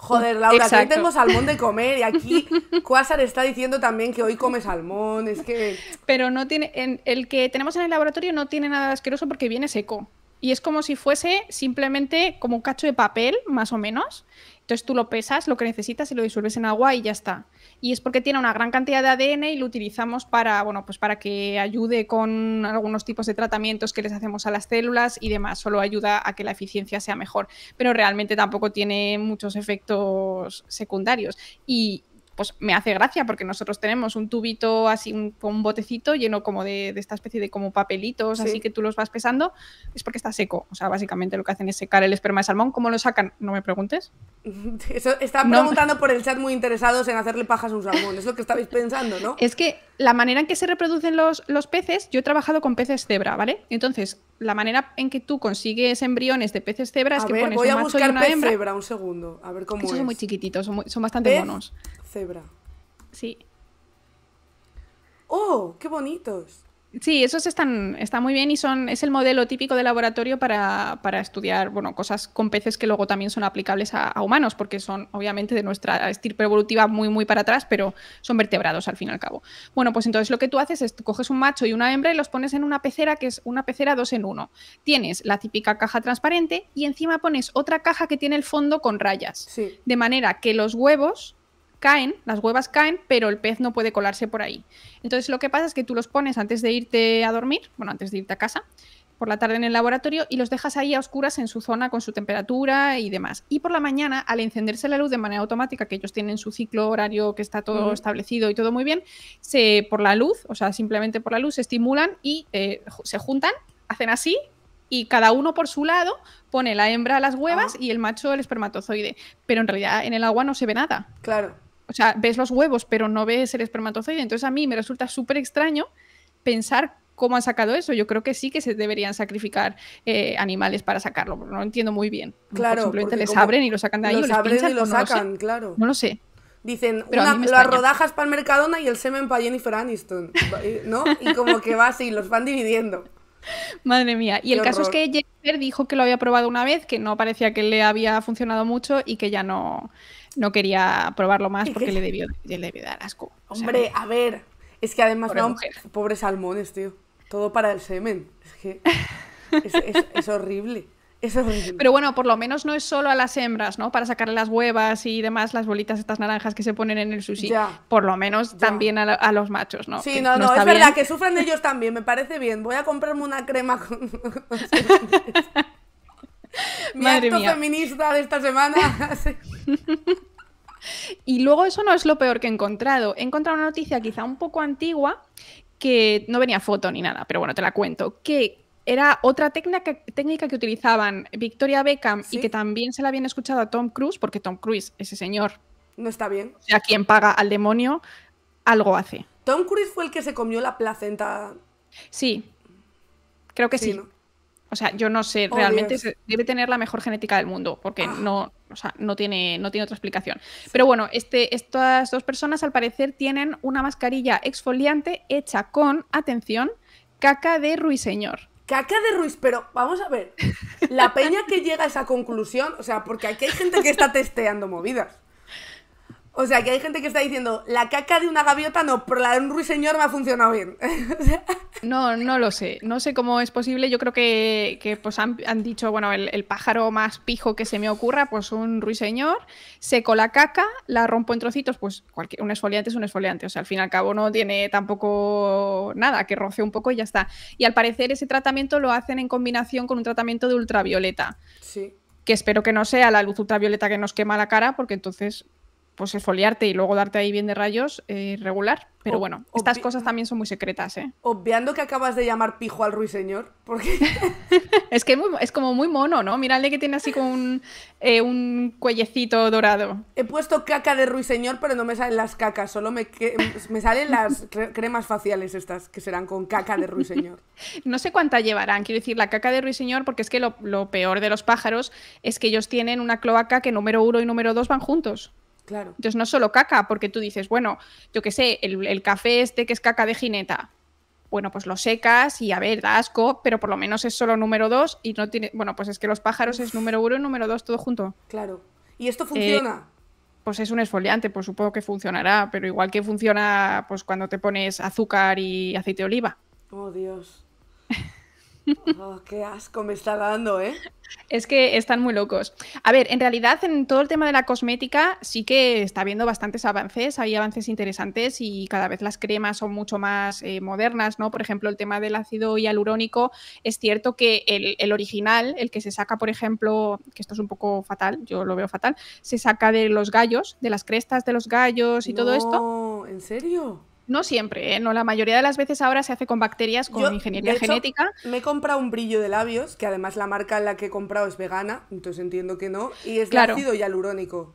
Joder, Laura, aquí tengo salmón de comer y aquí Quasar está diciendo también que hoy come salmón, es que... Pero no tiene, en, el que tenemos en el laboratorio no tiene nada asqueroso porque viene seco. Y es como si fuese simplemente como un cacho de papel, más o menos, entonces tú lo pesas, lo que necesitas y lo disuelves en agua y ya está. Y es porque tiene una gran cantidad de ADN y lo utilizamos para, bueno, pues para que ayude con algunos tipos de tratamientos que les hacemos a las células y demás. Solo ayuda a que la eficiencia sea mejor. Pero realmente tampoco tiene muchos efectos secundarios. Y, pues me hace gracia porque nosotros tenemos un tubito así, un, un botecito lleno como de, esta especie de como papelitos, así que tú los vas pesando, es porque está seco. O sea, básicamente lo que hacen es secar el esperma de salmón. ¿Cómo lo sacan? No me preguntes. *laughs* Eso, están preguntando por el chat muy interesados en hacerle pajas a un salmón, es lo que estabais pensando, ¿no? Es que la manera en que se reproducen los, los peces, yo he trabajado con peces cebra, ¿vale? Entonces, la manera en que tú consigues embriones de peces cebra es que pones voy un a macho una hembra. cebra, un segundo, a ver cómo Esos son muy chiquititos, son, bastante monos cebra. Sí. ¡Oh! ¡Qué bonitos! Sí, esos están, están muy bien y son, es el modelo típico de laboratorio para, estudiar bueno, cosas con peces que luego también son aplicables a, humanos, porque son obviamente de nuestra estirpe evolutiva muy, muy para atrás, pero son vertebrados al fin y al cabo. Bueno, pues entonces lo que tú haces es coges un macho y una hembra y los pones en una pecera que es una pecera dos en uno. Tienes la típica caja transparente y encima pones otra caja que tiene el fondo con rayas. De manera que los huevos caen, las huevas caen, pero el pez no puede colarse por ahí. Entonces lo que pasa es que tú los pones antes de irte a dormir, bueno, antes de irte a casa, por la tarde en el laboratorio y los dejas ahí a oscuras en su zona con su temperatura y demás. Y por la mañana, al encenderse la luz de manera automática, que ellos tienen su ciclo horario que está todo establecido y todo muy bien, se, por la luz, o sea, simplemente por la luz, se estimulan y eh, se juntan, hacen así y cada uno por su lado pone la hembra las huevas ah. y el macho el espermatozoide. Pero en realidad en el agua no se ve nada. Claro o sea, ves los huevos, pero no ves el espermatozoide. Entonces a mí me resulta súper extraño pensar cómo han sacado eso. Yo creo que sí que se deberían sacrificar eh, animales para sacarlo, porque no lo entiendo muy bien. Claro. Simplemente les abren y lo sacan de ahí. abren y lo sacan, lo claro. No lo sé. Dicen, una, las rodajas para el Mercadona y el semen para Jennifer Aniston, ¿no? Y como que va así, los van dividiendo. *laughs* Madre mía. Y el caso es que Jennifer dijo que lo había probado una vez, que no parecía que le había funcionado mucho y que ya no, no quería probarlo más porque le debió, *laughs* dar asco. Hombre, a ver, es que además, Pobre no, pobres salmones, tío. Todo para el semen. Es que *laughs* es, horrible. Es horrible. Pero bueno, por lo menos no es solo a las hembras, ¿no? Para sacarle las huevas y demás, las bolitas estas naranjas que se ponen en el sushi. Por lo menos también a, los machos, ¿no? Sí, no, no, es verdad que sufren ellos también, me parece bien. Voy a comprarme una crema con... *laughs* *laughs* Mi Madre feminista de esta semana. *laughs* *laughs* y luego eso no es lo peor que he encontrado. He encontrado una noticia quizá un poco antigua que no venía foto ni nada, pero bueno, te la cuento, que era otra técnica, técnica que utilizaban Victoria Beckham y que también se la habían escuchado a Tom Cruise, porque Tom Cruise, ese señor... No está bien. O sea, quien paga al demonio, algo hace. Tom Cruise fue el que se comió la placenta. Sí, creo que sí. O sea, yo no sé, oh, realmente debe tener la mejor genética del mundo, porque ah. no, o sea, no, tiene, no tiene otra explicación. Pero bueno, este, estas dos personas al parecer tienen una mascarilla exfoliante hecha con, atención, caca de ruiseñor. Caca de Ruiz, pero vamos a ver, la peña que llega a esa conclusión, o sea, porque aquí hay gente que está testeando movidas. O sea, que hay gente que está diciendo, la caca de una gaviota no, pero la de un ruiseñor me ha funcionado bien. *laughs* no, no lo sé. No sé cómo es posible. Yo creo que, pues han, dicho, bueno, el, pájaro más pijo que se me ocurra, pues un ruiseñor. Seco la caca, la rompo en trocitos, pues cualquier, un esfoliante es un esfoliante. O sea, al fin y al cabo no tiene tampoco nada, que roce un poco y ya está. Y al parecer ese tratamiento lo hacen en combinación con un tratamiento de ultravioleta. Sí. Que espero que no sea la luz ultravioleta que nos quema la cara, porque entonces pues esfoliarte y luego darte ahí bien de rayos eh, regular. Pero bueno, estas cosas también son muy secretas, ¿eh? Obviando que acabas de llamar pijo al ruiseñor, porque... *laughs* es que es como muy mono, ¿no? Mírale que tiene así como eh, un, cuellecito dorado. He puesto caca de ruiseñor, pero no me salen las cacas, solo me, me salen las *laughs* cremas faciales estas, que serán con caca de ruiseñor. *laughs* no sé cuánta llevarán, quiero decir, la caca de ruiseñor, porque es que lo, lo peor de los pájaros es que ellos tienen una cloaca que número uno y número dos van juntos. Claro. Entonces no solo caca, porque tú dices, bueno, yo que sé, el, café este que es caca de jineta, bueno, pues lo secas y a ver, da asco, pero por lo menos es solo número dos y no tiene, bueno, pues es que los pájaros es número uno y número dos todo junto. Claro. ¿Y esto eh, funciona? pues es un esfoliante, pues supongo que funcionará, pero igual que funciona pues cuando te pones azúcar y aceite de oliva. Oh, Dios. Oh, qué asco me está dando, ¿eh? Es que están muy locos. A ver, en realidad en todo el tema de la cosmética sí que está habiendo bastantes avances, hay avances interesantes y cada vez las cremas son mucho más eh, modernas, ¿no? Por ejemplo, el tema del ácido hialurónico, es cierto que el, original, el que se saca, por ejemplo, que esto es un poco fatal, yo lo veo fatal, se saca de los gallos, de las crestas de los gallos y todo esto. ¿En serio? No siempre, ¿eh? no, la mayoría de las veces ahora se hace con bacterias, con ingeniería genética. Me he comprado un brillo de labios, que además la marca en la que he comprado es vegana, entonces entiendo que no, y es claro. ácido hialurónico.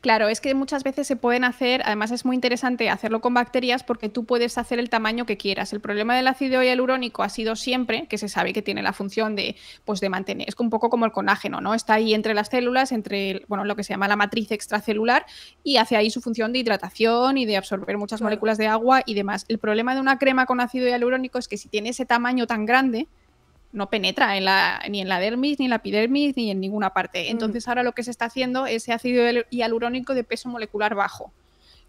Claro, es que muchas veces se pueden hacer, además es muy interesante hacerlo con bacterias porque tú puedes hacer el tamaño que quieras. El problema del ácido hialurónico ha sido siempre que se sabe que tiene la función de, pues de mantener, es un poco como el conágeno, ¿no? Está ahí entre las células, entre bueno, lo que se llama la matriz extracelular y hace ahí su función de hidratación y de absorber muchas moléculas de agua y demás. El problema de una crema con ácido hialurónico es que si tiene ese tamaño tan grande, no penetra en la, ni en la dermis, ni en la epidermis, ni en ninguna parte. Mm. Entonces, ahora lo que se está haciendo es ese ácido hialurónico de peso molecular bajo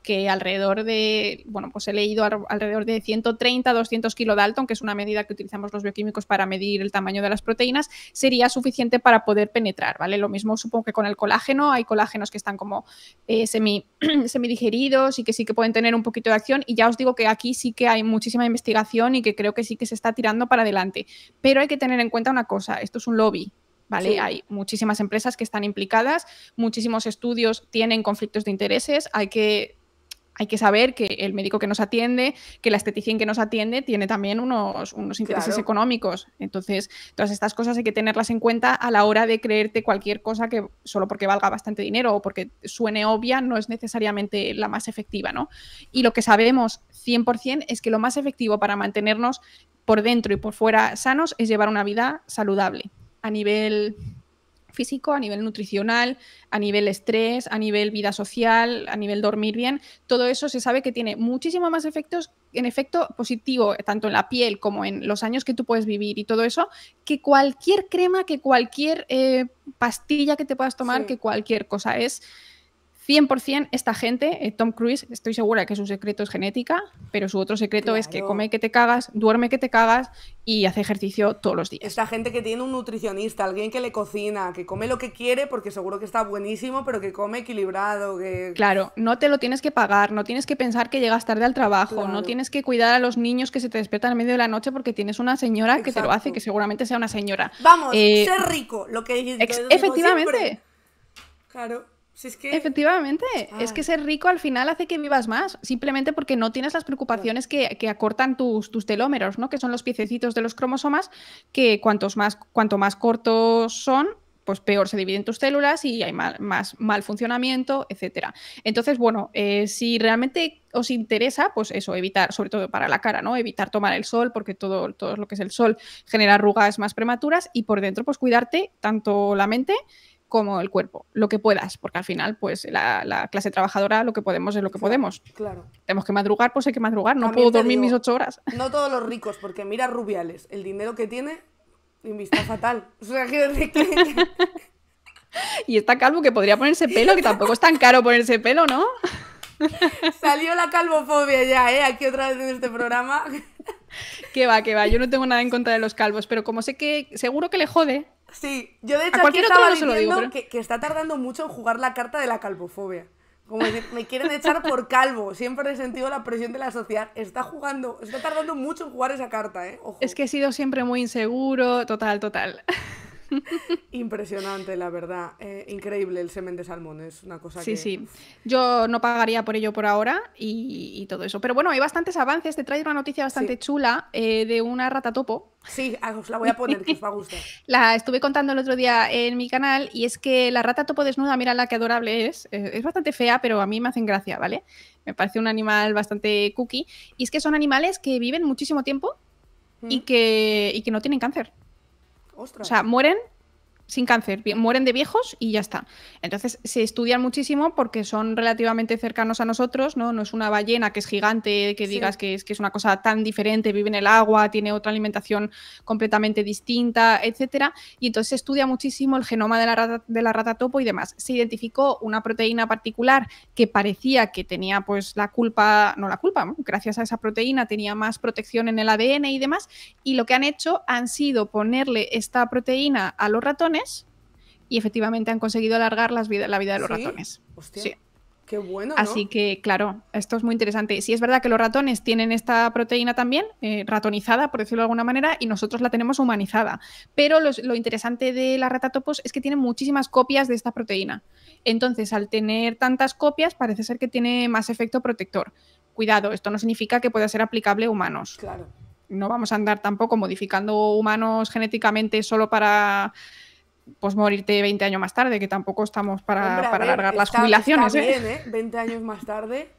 que alrededor de, bueno, pues he leído alrededor de 130, 200 kilo que es una medida que utilizamos los bioquímicos para medir el tamaño de las proteínas, sería suficiente para poder penetrar, ¿vale? Lo mismo supongo que con el colágeno, hay colágenos que están como eh, semi, *clears throat* semidigeridos y que sí que pueden tener un poquito de acción y ya os digo que aquí sí que hay muchísima investigación y que creo que sí que se está tirando para adelante, pero hay que tener en cuenta una cosa, esto es un lobby, ¿vale? Hay muchísimas empresas que están implicadas, muchísimos estudios tienen conflictos de intereses, hay que hay que saber que el médico que nos atiende, que la esteticien que nos atiende, tiene también unos, unos intereses económicos. Entonces, todas estas cosas hay que tenerlas en cuenta a la hora de creerte cualquier cosa que solo porque valga bastante dinero o porque suene obvia no es necesariamente la más efectiva, ¿no? Y lo que sabemos 100% es que lo más efectivo para mantenernos por dentro y por fuera sanos es llevar una vida saludable a nivel físico, a nivel nutricional, a nivel estrés, a nivel vida social, a nivel dormir bien, todo eso se sabe que tiene muchísimo más efectos, en efecto positivo, tanto en la piel como en los años que tú puedes vivir y todo eso, que cualquier crema, que cualquier eh, pastilla que te puedas tomar, que cualquier cosa es 100% esta gente, eh, Tom Cruise, estoy segura que su secreto es genética, pero su otro secreto es que come que te cagas, duerme que te cagas y hace ejercicio todos los días. Esta gente que tiene un nutricionista, alguien que le cocina, que come lo que quiere porque seguro que está buenísimo, pero que come equilibrado. Claro, no te lo tienes que pagar, no tienes que pensar que llegas tarde al trabajo, no tienes que cuidar a los niños que se te despiertan en medio de la noche porque tienes una señora que te lo hace, que seguramente sea una señora. Vamos, eh, ser rico, lo que... efectivamente. Claro que... Efectivamente, es que ser rico al final hace que vivas más, simplemente porque no tienes las preocupaciones que, acortan tus, tus, telómeros, ¿no? que son los piececitos de los cromosomas, que cuantos más, cuanto más cortos son, pues peor se dividen tus células y hay más mal funcionamiento, etc. Entonces, bueno, eh, si realmente os interesa, pues eso, evitar, sobre todo para la cara, ¿no? Evitar tomar el sol, porque todo, todo lo que es el sol genera arrugas más prematuras y por dentro, pues cuidarte tanto la mente como el cuerpo, lo que puedas, porque al final, pues la, clase trabajadora lo que podemos es lo que podemos. Claro. Tenemos que madrugar, pues hay que madrugar, no puedo dormir mis ocho horas. *laughs* No todos los ricos, porque mira Rubiales, el dinero que tiene, invista fatal. y está calvo que podría ponerse pelo, que tampoco es tan caro ponerse pelo, ¿no? *laughs* Salió la calvofobia ya, ¿eh? Aquí otra vez en este programa. que va, que va, yo no tengo nada en contra de los calvos, pero como sé que seguro que le jode, Sí, yo de hecho aquí estaba diciendo que, está tardando mucho en jugar la carta de la calvofobia. Como me quieren echar por calvo, siempre he sentido la presión de la sociedad. Está jugando, está tardando mucho en jugar esa carta, ¿eh? Es que he sido siempre muy inseguro, total, total. *laughs* Impresionante, la verdad. Eh, increíble el semen de salmón, es una cosa que... Sí, sí. Yo no pagaría por ello por ahora y, todo eso. Pero bueno, hay bastantes avances. Te traigo una noticia bastante chula eh, de una rata topo. Sí, ah, os la voy a poner, que os va a gustar. *laughs* la estuve contando el otro día en mi canal y es que la rata topo desnuda, mira la que adorable es. Eh, es bastante fea, pero a mí me hacen gracia, ¿vale? Me parece un animal bastante cookie. Y es que son animales que viven muchísimo tiempo y mm. que, y que no tienen cáncer. O sea, mueren sin cáncer, mueren de viejos y ya está. Entonces se estudian muchísimo porque son relativamente cercanos a nosotros, ¿no? No es una ballena que es gigante, que digas que es, que es una cosa tan diferente, vive en el agua, tiene otra alimentación completamente distinta, etcétera. Y entonces se estudia muchísimo el genoma de la, rata, de la rata topo y demás. Se identificó una proteína particular que parecía que tenía pues la culpa, no la culpa, gracias a esa proteína tenía más protección en el ADN y demás. Y lo que han hecho han sido ponerle esta proteína a los ratones y efectivamente han conseguido alargar la vida de los ratones. Qué bueno. Así que, claro, esto es muy interesante. Sí, es verdad que los ratones tienen esta proteína también, eh, ratonizada, por decirlo de alguna manera, y nosotros la tenemos humanizada. Pero lo interesante de la ratatopos es que tiene muchísimas copias de esta proteína. Entonces, al tener tantas copias, parece ser que tiene más efecto protector. Cuidado, esto no significa que pueda ser aplicable a humanos. No vamos a andar tampoco modificando humanos genéticamente solo para pues morirte 20 años más tarde, que tampoco estamos para, alargar las jubilaciones. Está ¿eh? bien, ¿eh? 20 años más tarde.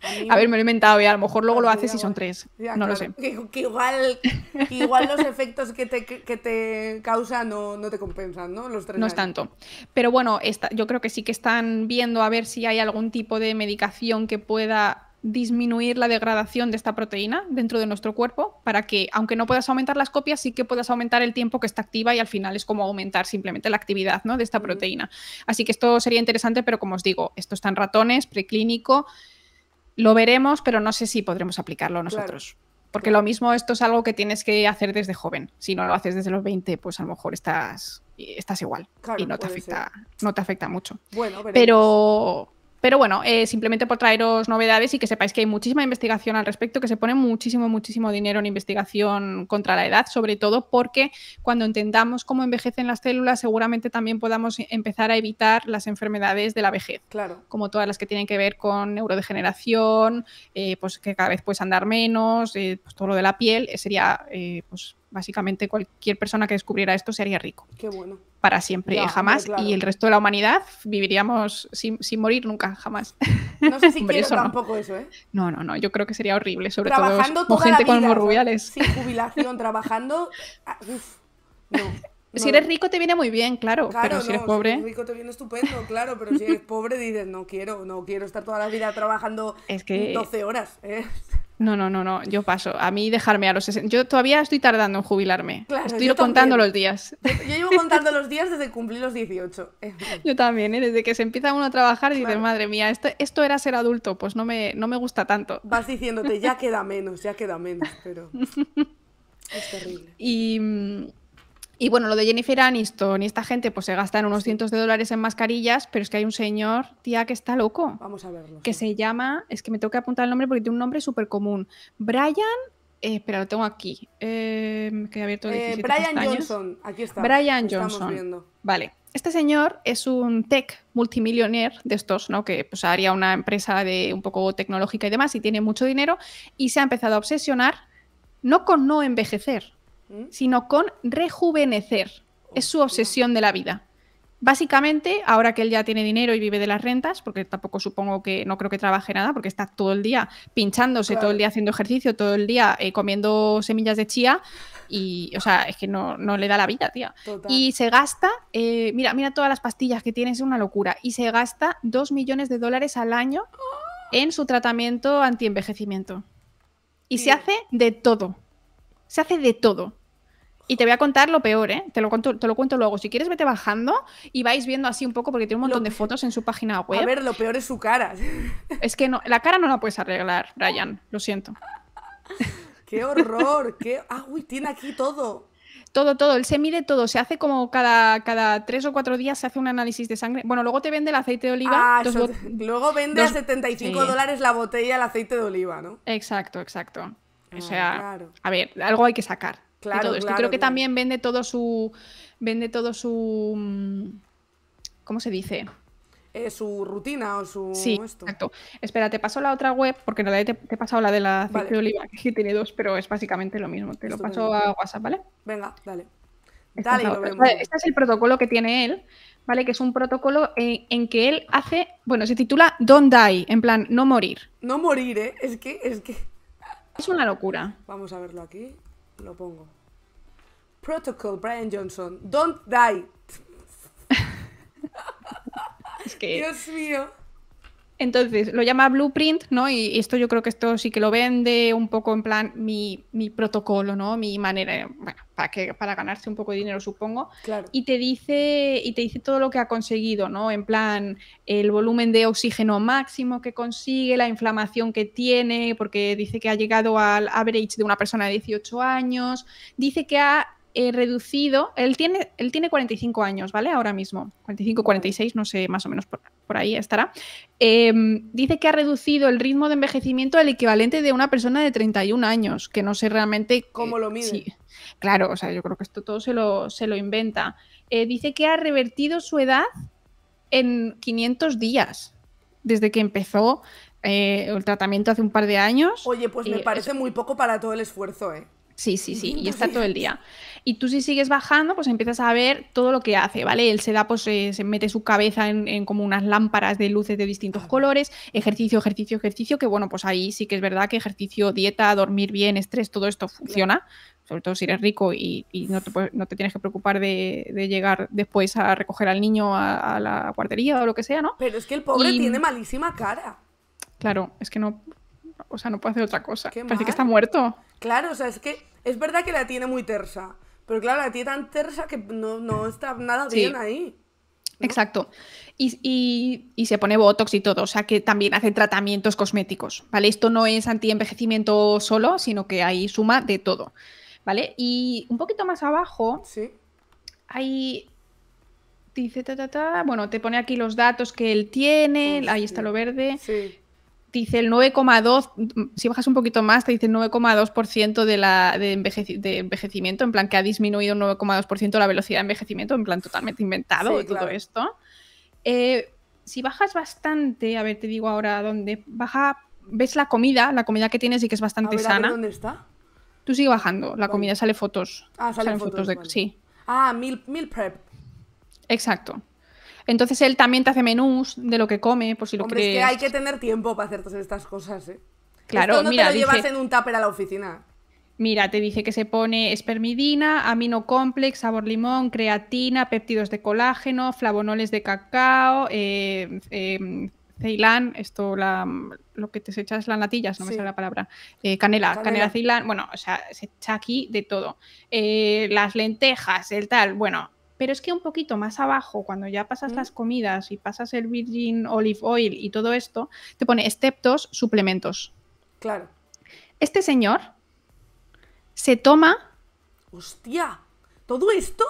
*laughs* A, ver, me lo he inventado y a lo mejor luego lo haces si son tres. no lo sé. *laughs* Que, igual, igual los efectos que te, causan no, no, te compensan, ¿no? Los tres no es tanto. Pero bueno, yo creo que sí que están viendo a ver si hay algún tipo de medicación que pueda disminuir la degradación de esta proteína dentro de nuestro cuerpo para que, aunque no puedas aumentar las copias, sí que puedas aumentar el tiempo que está activa y al final es como aumentar simplemente la actividad ¿no? de esta proteína. Así que esto sería interesante, pero como os digo, esto está en ratones, preclínico, lo veremos, pero no sé si podremos aplicarlo nosotros. Porque lo mismo, esto es algo que tienes que hacer desde joven. Si no lo haces desde los 20, pues a lo mejor estás, estás igual y no te, afecta, no te afecta mucho. Bueno, pero pero bueno, eh, simplemente por traeros novedades y que sepáis que hay muchísima investigación al respecto, que se pone muchísimo, muchísimo dinero en investigación contra la edad, sobre todo porque cuando entendamos cómo envejecen las células, seguramente también podamos empezar a evitar las enfermedades de la vejez. Claro. Como todas las que tienen que ver con neurodegeneración, eh, pues que cada vez puedes andar menos, eh, pues todo lo de la piel, sería pues Básicamente cualquier persona que descubriera esto sería rico. Qué bueno. Para siempre, jamás. Y el resto de la humanidad viviríamos sin, morir nunca, jamás. No sé si *laughs* quiero tampoco eso, ¿eh? No, no, no. Yo creo que sería horrible, sobre todo con gente la vida, con morrubiales. sin jubilación, trabajando. Ah, *laughs* si eres rico te viene muy bien, claro, claro pero si eres pobre... Si eres rico te viene estupendo, claro, pero si eres pobre dices, no quiero, no quiero estar toda la vida trabajando 12 horas. ¿eh? No, no, no, no, yo paso. A mí dejarme a los 60. Yo todavía estoy tardando en jubilarme. Claro, estoy contando los días. Yo, llevo contando los días desde cumplir los 18. yo también, ¿eh? desde que se empieza uno a trabajar y dices, madre mía, esto, esto era ser adulto, pues no me, no me gusta tanto. Vas diciéndote, ya *laughs* queda menos, ya queda menos, pero. *laughs* es terrible. Y. Mm, y bueno, lo de Jennifer Aniston y esta gente pues se gastan unos cientos de dólares en mascarillas, pero es que hay un señor, tía, que está loco. Vamos a verlo. Que se llama, es que me tengo que apuntar el nombre porque tiene un nombre súper común. Brian eh, espera, lo tengo aquí. Eh, que abierto 17 eh, Brian Johnson, aquí está. Brian Johnson. Viendo. Vale. Este señor es un tech multimillonaire de estos, ¿no? Que pues, haría una empresa de un poco tecnológica y demás, y tiene mucho dinero, y se ha empezado a obsesionar, no con no envejecer, ¿Mm? sino con rejuvenecer. Es su obsesión de la vida. Básicamente, ahora que él ya tiene dinero y vive de las rentas, porque tampoco supongo que no creo que trabaje nada, porque está todo el día pinchándose, todo el día haciendo ejercicio, todo el día eh, comiendo semillas de chía, y, o sea, es que no, le da la vida, tía. Y se gasta, eh, mira, mira todas las pastillas que tiene, es una locura, y se gasta 2 millones de dólares al año en su tratamiento antienvejecimiento. Y se hace de todo. Se hace de todo. Y te voy a contar lo peor, ¿eh? Te lo, cuento, te lo cuento luego. Si quieres, vete bajando y vais viendo así un poco, porque tiene un montón de fotos en su página web. A ver, lo peor es su cara. Es que no, la cara no la puedes arreglar, Ryan. Lo siento. *laughs* ¡Qué horror! ¡Qué. ¡Ah, uy! Tiene aquí todo. Todo, todo. Él se mide todo. Se hace como cada, cada tres o cuatro días se hace un análisis de sangre. Bueno, luego te vende el aceite de oliva. Ah, luego vende a 75 dólares la botella el aceite de oliva, ¿no? Exacto, exacto o ah, sea, a ver, algo hay que sacar. Claro, creo que también vende todo su. Vende todo su. Mm, ¿Cómo se dice? Eh, su rutina o su. Sí, exacto. Espera, te paso la otra web, porque en realidad te, he pasado la de la aceite de Oliva, *laughs* que tiene dos, pero es básicamente lo mismo. Te lo paso a WhatsApp, ¿vale? Venga, dale. lo este es el protocolo que tiene él, ¿vale? Que es un protocolo en, que él hace. Bueno, se titula Don't Die, en plan, no morir. No morir, ¿eh? Es que. Es que... Es una locura. Vamos a verlo aquí. Lo pongo. Protocol Brian Johnson. Don't die. *laughs* es que... Dios mío. Entonces, lo llama Blueprint, ¿no? Y esto yo creo que esto sí que lo vende un poco en plan mi, protocolo, ¿no? Mi manera, bueno, para, que, para ganarse un poco de dinero, supongo. Claro. Y te dice, y te dice todo lo que ha conseguido, ¿no? En plan, el volumen de oxígeno máximo que consigue, la inflamación que tiene, porque dice que ha llegado al average de una persona de 18 años, dice que ha eh, reducido, él tiene, él tiene 45 años, ¿vale? Ahora mismo, 45, 46, no sé, más o menos por, ahí estará. Em, dice que ha reducido el ritmo de envejecimiento al equivalente de una persona de 31 años, que no sé realmente... ¿Cómo lo mide? Claro, o sea, yo creo que esto todo se lo, inventa. Eh, dice que ha revertido su edad en 500 días, desde que empezó eh, el tratamiento hace un par de años. Oye, pues me parece muy poco para todo el esfuerzo, ¿eh? Sí, sí, sí, y está todo el día. Y tú si sigues bajando, pues empiezas a ver todo lo que hace, ¿vale? Él se da, pues eh, se mete su cabeza en, como unas lámparas de luces de distintos colores, ejercicio, ejercicio, ejercicio, que bueno, pues ahí sí que es verdad que ejercicio, dieta, dormir bien, estrés, todo esto funciona, sobre todo si eres rico y, no, te, tienes que preocupar de, llegar después a recoger al niño a, la guardería o lo que sea, ¿no? Pero es que el pobre tiene malísima cara. Claro, es que no, o sea, no puede hacer otra cosa. Parece que está muerto. Claro, o sea, es que es verdad que la tiene muy tersa, pero claro, la tiene tan tersa que no, está nada bien ahí. Exacto. Y, se pone Botox y todo, o sea que también hace tratamientos cosméticos, ¿vale? Esto no es antienvejecimiento solo, sino que hay suma de todo, ¿vale? Y un poquito más abajo ¿Sí? hay... Dice, bueno, te pone aquí los datos que él tiene, ahí está lo verde. Sí te dice el 9,2, si bajas un poquito más, te dice el 9,2% de, de, envejecimiento, en plan que ha disminuido un 9,2% la velocidad de envejecimiento, en plan totalmente inventado y todo esto. Eh, si bajas bastante, a ver, te digo ahora dónde, baja, ves la comida, la comida que tienes y que es bastante sana. A ¿Dónde está? Tú sigue bajando, la comida sale fotos. Ah, sale fotos, de, sí. Ah, meal prep. Exacto. Entonces él también te hace menús de lo que come, por si lo Hombre, Es que hay que tener tiempo para hacer todas estas cosas, ¿eh? Claro, no te lo llevas en un tupper a la oficina. Mira, te dice que se pone espermidina, complex, sabor limón, creatina, péptidos de colágeno, flavonoles de cacao, eh, eh, ceilán, esto la, lo que te echas las latillas, no me sale la palabra, eh, canela, canela, canela, ceilán, bueno, o sea, se echa aquí de todo. las lentejas, el tal, bueno, pero es que un poquito más abajo, cuando ya pasas mm. las comidas y pasas el virgin olive oil y todo esto, te pone exceptos suplementos. Claro. Este señor se toma... Hostia, ¿todo esto?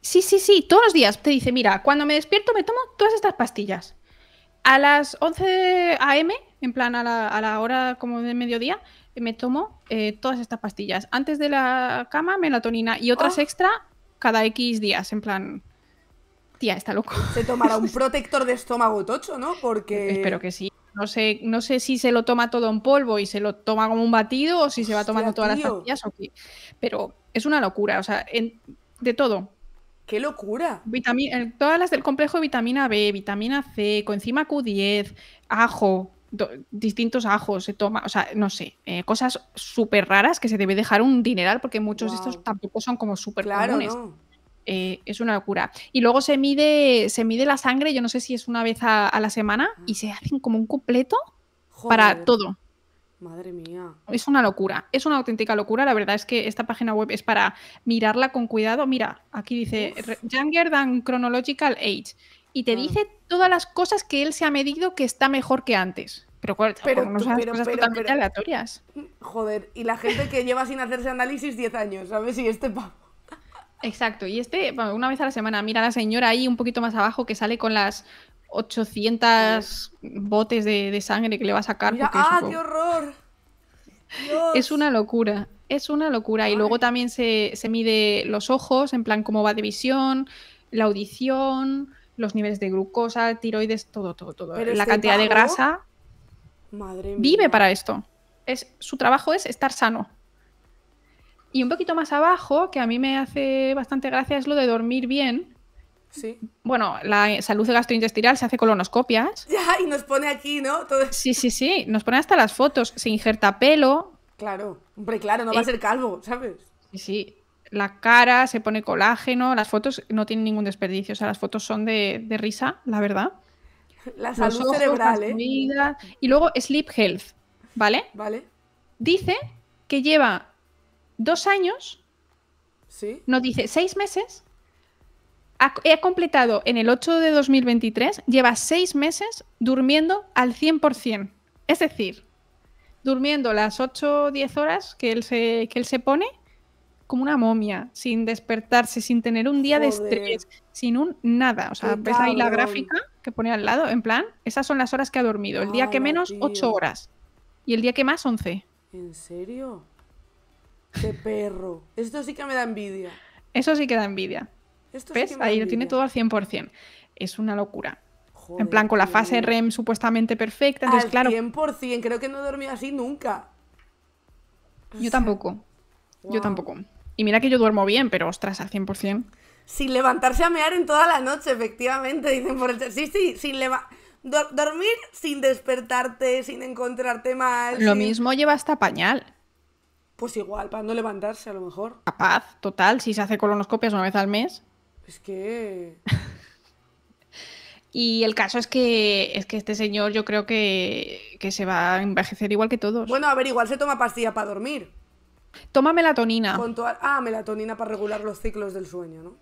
Sí, sí, sí, todos los días te dice, mira, cuando me despierto me tomo todas estas pastillas. A las 11 a.m., en plan a la, hora como de mediodía, me tomo eh, todas estas pastillas. Antes de la cama, melatonina y otras ¡Ah! extra cada X días, en plan... Tía, está loco. Se tomará un *laughs* protector de estómago tocho, ¿no? Porque... Espero que sí. No sé, no sé si se lo toma todo en polvo y se lo toma como un batido o si se va tomando todas las pastillas Pero es una locura, o sea, de todo. ¡Qué locura! todas las del complejo de vitamina B, vitamina C, coenzima Q10, ajo, distintos ajos se toma, o sea, no sé, eh, cosas súper raras que se debe dejar un dineral porque muchos de estos tampoco son como súper claro, eh, es una locura. Y luego se mide, se mide la sangre, yo no sé si es una vez a, la semana, ah. y se hacen como un completo para todo. Madre mía. Es una locura, es una auténtica locura. La verdad es que esta página web es para mirarla con cuidado. Mira, aquí dice Younger Than Chronological Age y te mm. dice todas las cosas que él se ha medido que está mejor que antes. Pero, no son cosas totalmente aleatorias. Mm, joder, y la gente que lleva sin hacerse análisis 10 años, ¿sabes? Y este pavo. Exacto, y este, una vez a la semana, mira a la señora ahí un poquito más abajo que sale con las 800 botes de, sangre que le va a sacar. ¡Ah, qué horror! Es una locura, es una locura. Y luego también se, se mide los ojos, en plan cómo va de visión, la audición, los niveles de glucosa, tiroides, todo, todo, todo. la este cantidad de grasa. Madre mía. Vive para esto. Es, su trabajo es estar sano. Y un poquito más abajo, que a mí me hace bastante gracia, es lo de dormir bien. Sí. Bueno, la salud gastrointestinal se hace colonoscopias. *laughs* Ya, y nos pone aquí, ¿no? Sí, sí, sí. Nos pone hasta las fotos. Se injerta pelo. Claro. Hombre, claro, no va a eh, ser calvo, ¿sabes? Sí, sí la cara, se pone colágeno, las fotos no tienen ningún desperdicio, o sea, las fotos son de, risa, la verdad. La salud cerebral, ¿eh? y luego Sleep Health, ¿vale? Vale. Dice que lleva dos años, ¿Sí? no dice seis meses, ha, completado en el 8 de 2023, lleva seis meses durmiendo al 100%. Es decir, durmiendo las 8 o 10 horas que él se, que él se pone, como una momia, sin despertarse, sin tener un día de estrés, sin un nada. O sea, ves ahí la gráfica que pone al lado, en plan, esas son las horas que ha dormido. El día que menos, 8 horas. Y el día que más, 11. ¿En serio? ¡Qué perro! Esto sí que me da envidia. Eso sí que da envidia. ¿Ves? ahí lo tiene todo al 100%. Es una locura. en plan, con la fase REM supuestamente perfecta. Entonces, al 100%, creo que no he dormido así nunca. Yo tampoco. Yo tampoco. Y mira que yo duermo bien, pero ostras, al 100%. Sin levantarse a mear en toda la noche, efectivamente, dicen por el Sí, sí, sin levantarse. dormir sin despertarte, sin encontrarte mal. Lo mismo lleva hasta pañal. Pues igual, para no levantarse a lo mejor. paz, total, si se hace colonoscopias una vez al mes. Es que... *laughs* y el caso es que, es que este señor yo creo que, que se va a envejecer igual que todos. Bueno, a ver, igual se toma pastilla para dormir. Toma melatonina. Ah, melatonina para regular los ciclos del sueño, ¿no?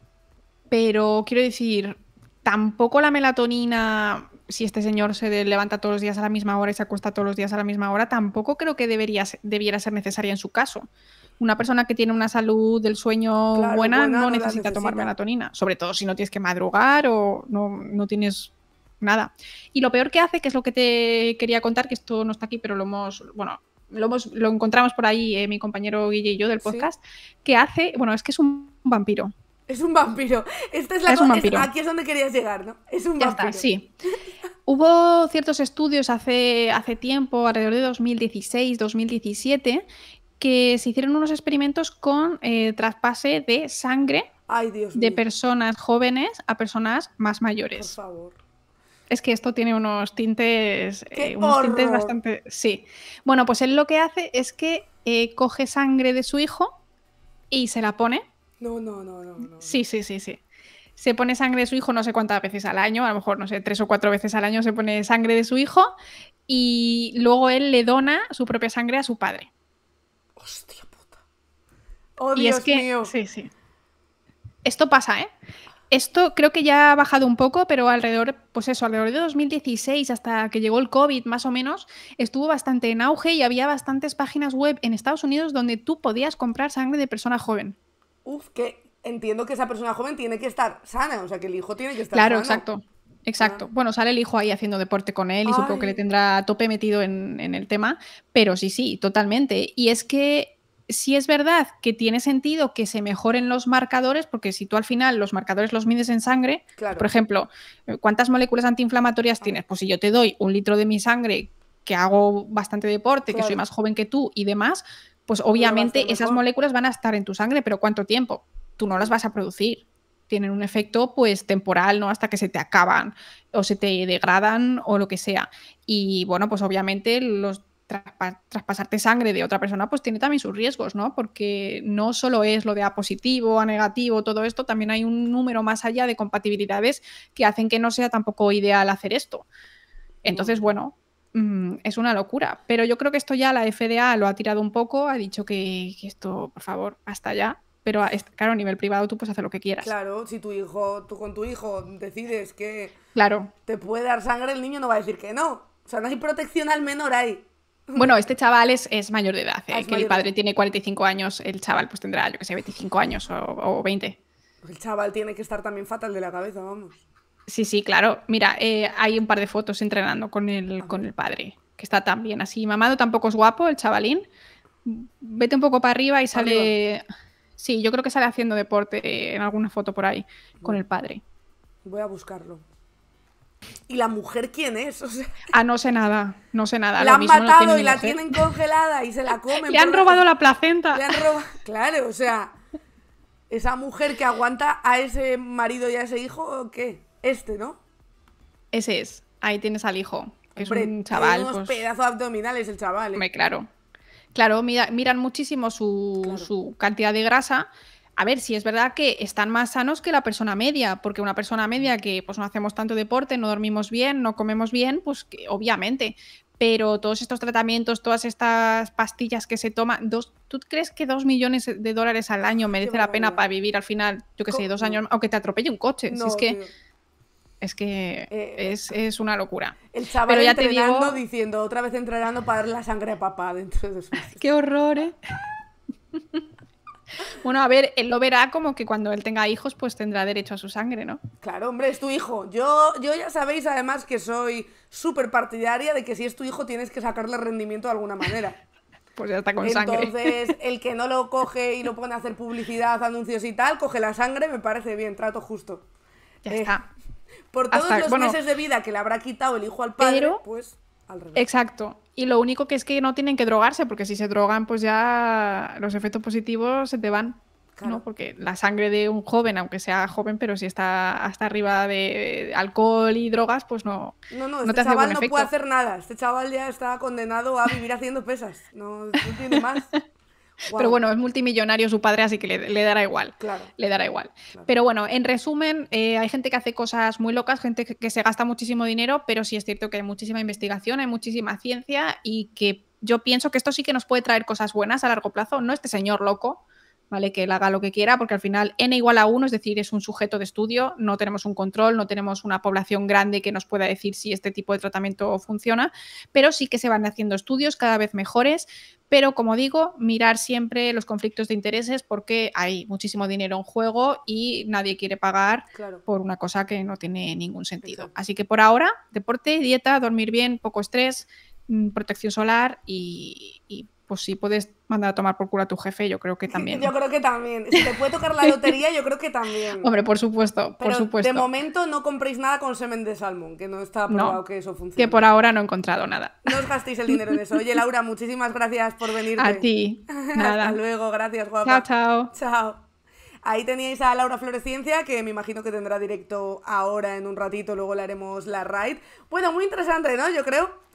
Pero quiero decir, tampoco la melatonina, si este señor se levanta todos los días a la misma hora y se acuesta todos los días a la misma hora, tampoco creo que debería, debiera ser necesaria en su caso. Una persona que tiene una salud del sueño buena, no, necesita, tomar melatonina, sobre todo si no tienes que madrugar o no, tienes nada. Y lo peor que hace, que es lo que te quería contar, que esto no está aquí, pero lo hemos, bueno, lo, encontramos por ahí eh, mi compañero Guille y yo del podcast, que hace, bueno, es que es un vampiro. Es un vampiro. Esta es la es aquí es donde querías llegar, ¿no? Es un ya Está, sí. *laughs* Hubo ciertos estudios hace, hace tiempo, alrededor de 2016, 2017, que se hicieron unos experimentos con eh, traspase de sangre de personas jóvenes a personas más mayores. Por favor es que esto tiene unos tintes, eh, unos bastante... Sí. Bueno, pues él lo que hace es que eh, coge sangre de su hijo y se la pone. No, no, no, no, no. Sí, sí, sí, sí. Se pone sangre de su hijo no sé cuántas veces al año, a lo mejor, no sé, tres o cuatro veces al año se pone sangre de su hijo y luego él le dona su propia sangre a su padre. Hostia puta. Oh, Dios es que, mío. Sí, sí. Esto pasa, ¿eh? Esto creo que ya ha bajado un poco, pero alrededor, pues eso, alrededor de 2016 hasta que llegó el COVID más o menos, estuvo bastante en auge y había bastantes páginas web en Estados Unidos donde tú podías comprar sangre de persona joven. Uf, que entiendo que esa persona joven tiene que estar sana, o sea, que el hijo tiene que estar claro, Claro, exacto. Exacto. Ah. Bueno, sale el hijo ahí haciendo deporte con él y supongo que le tendrá a tope metido en el tema, pero sí, sí, totalmente. Y es que si es verdad que tiene sentido que se mejoren los marcadores, porque si tú al final los marcadores los mides en sangre, por ejemplo, eh, ¿cuántas moléculas antiinflamatorias ah. tienes? Pues si yo te doy un litro de mi sangre, que hago bastante deporte, que soy más joven que tú y demás, pues, pues obviamente esas moléculas van a estar en tu sangre, pero ¿cuánto tiempo? Tú no las vas a producir. Tienen un efecto pues temporal, ¿no? Hasta que se te acaban o se te degradan o lo que sea. Y bueno, pues obviamente los traspasarte sangre de otra persona, pues tiene también sus riesgos, ¿no? Porque no solo es lo de A positivo, A negativo, todo esto, también hay un número más allá de compatibilidades que hacen que no sea tampoco ideal hacer esto. Entonces, bueno, mm, es una locura. Pero yo creo que esto ya la FDA lo ha tirado un poco, ha dicho que, esto, por favor, hasta allá. Pero ah, claro, a nivel privado tú puedes hacer lo que quieras. Claro, si tu hijo, tú con tu hijo decides que claro. te puede dar sangre, el niño no va a decir que no. O sea, no hay protección al menor ahí. Bueno, este chaval es, mayor de edad, ah, que el padre tiene 45 años, el chaval pues tendrá, yo que sé, 25 años o, 20. El chaval tiene que estar también fatal de la cabeza, vamos. Sí, sí, claro. Mira, eh, hay un par de fotos entrenando con el, ah. con el padre, que está también así mamado, tampoco es guapo el chavalín. Vete un poco para arriba y sale... Sí, yo creo que sale haciendo deporte en alguna foto por ahí, con el padre. Voy a buscarlo. ¿Y la mujer quién es? *laughs* ah, no sé nada, no sé nada. La han matado y la tienen congelada y se la comen. Le han robado la... placenta. *laughs* claro, o sea, esa mujer que aguanta a ese marido y a ese hijo, ¿qué? Este, ¿no? Ese es, ahí tienes al hijo, es un chaval. Tiene unos pues. pedazos abdominales el chaval. ¿eh? claro. Claro, miran muchísimo su, cantidad de grasa a ver, si es verdad que están más sanos que la persona media, porque una persona media que pues no hacemos tanto deporte, no dormimos bien, no comemos bien, pues obviamente. Pero todos estos tratamientos, todas estas pastillas que se toman, ¿tú crees que dos millones de dólares al año merece la pena para vivir al final, yo que sé, dos años, aunque te atropelle un coche? es que. Es que eh, es, eh, es, una locura. El chaval Pero ya te digo... diciendo otra vez entrenando para dar la sangre a papá dentro de ¡Qué horror, eh! *laughs* Bueno, a ver, él lo verá como que cuando él tenga hijos, pues tendrá derecho a su sangre, ¿no? Claro, hombre, es tu hijo. Yo, yo ya sabéis además que soy súper partidaria de que si es tu hijo tienes que sacarle rendimiento de alguna manera. *laughs* pues ya está con sangre. Entonces, *laughs* el que no lo coge y lo pone a hacer publicidad, anuncios y tal, coge la sangre, me parece bien, trato justo. Ya eh, está. Por todos los meses de vida que le habrá quitado el hijo al padre, pues al revés. Exacto. Y lo único que es que no tienen que drogarse, porque si se drogan, pues ya los efectos positivos se te van. ¿no? Porque la sangre de un joven, aunque sea joven, pero si está hasta arriba de alcohol y drogas, pues no. No, no, no este chaval no puede hacer nada. Este chaval ya está condenado a vivir haciendo pesas. No, no tiene más. *laughs* Pero bueno, es multimillonario su padre, así que le, dará igual. Claro. Le dará igual. Pero bueno, en resumen, eh, hay gente que hace cosas muy locas, gente que, se gasta muchísimo dinero, pero sí es cierto que hay muchísima investigación, hay muchísima ciencia y que yo pienso que esto sí que nos puede traer cosas buenas a largo plazo, no este señor loco, que él haga lo que quiera, porque al final n igual a 1, es decir, es un sujeto de estudio, no tenemos un control, no tenemos una población grande que nos pueda decir si este tipo de tratamiento funciona, pero sí que se van haciendo estudios cada vez mejores, pero como digo, mirar siempre los conflictos de intereses porque hay muchísimo dinero en juego y nadie quiere pagar por una cosa que no tiene ningún sentido. Así que por ahora, deporte, dieta, dormir bien, poco estrés, mm, protección solar y pues sí puedes mandar a tomar por culo a tu jefe, yo creo que también. Yo creo que también. Si te puede tocar la *laughs* lotería, yo creo que también. Hombre, por supuesto, por supuesto. De momento no compréis nada con semen de salmón, que no está probado que eso funcione. Que por ahora no he encontrado nada. No os gastéis el dinero en eso. Oye, Laura, muchísimas gracias por venir. A ti. *laughs* Nada. luego, gracias, guapa. Chao, chao. Chao. Ahí teníais a Laura Floresciencia, que me imagino que tendrá directo ahora en un ratito, luego le haremos la ride. Bueno, muy interesante, ¿no? Yo creo.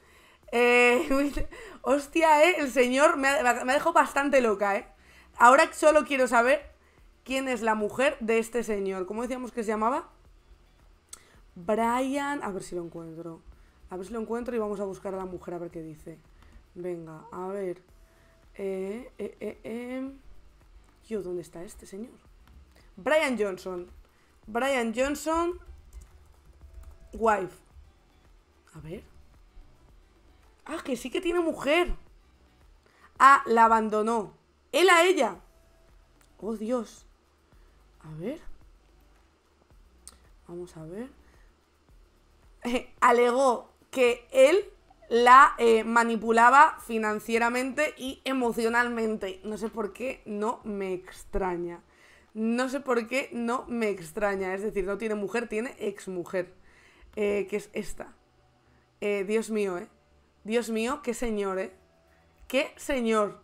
Eh, *laughs* hostia, eh, el señor me ha, dejado bastante loca, eh. Ahora solo quiero saber quién es la mujer de este señor. ¿Cómo decíamos que se llamaba? Brian. A ver si lo encuentro. A ver si lo encuentro y vamos a buscar a la mujer a ver qué dice. Venga, a ver. Eh, eh, eh, eh. Yo, ¿dónde está este señor? Brian Johnson. Brian Johnson. Wife. A ver. Ah, que sí que tiene mujer. Ah, la abandonó. Él a ella. Oh, Dios. A ver. Vamos a ver. Eh, alegó que él la eh, manipulaba financieramente y emocionalmente. No sé por qué no me extraña. No sé por qué no me extraña. Es decir, no tiene mujer, tiene exmujer. Eh, que es esta. Dios mío, ¿eh? Dios mío, qué señor, ¿eh? Qué señor.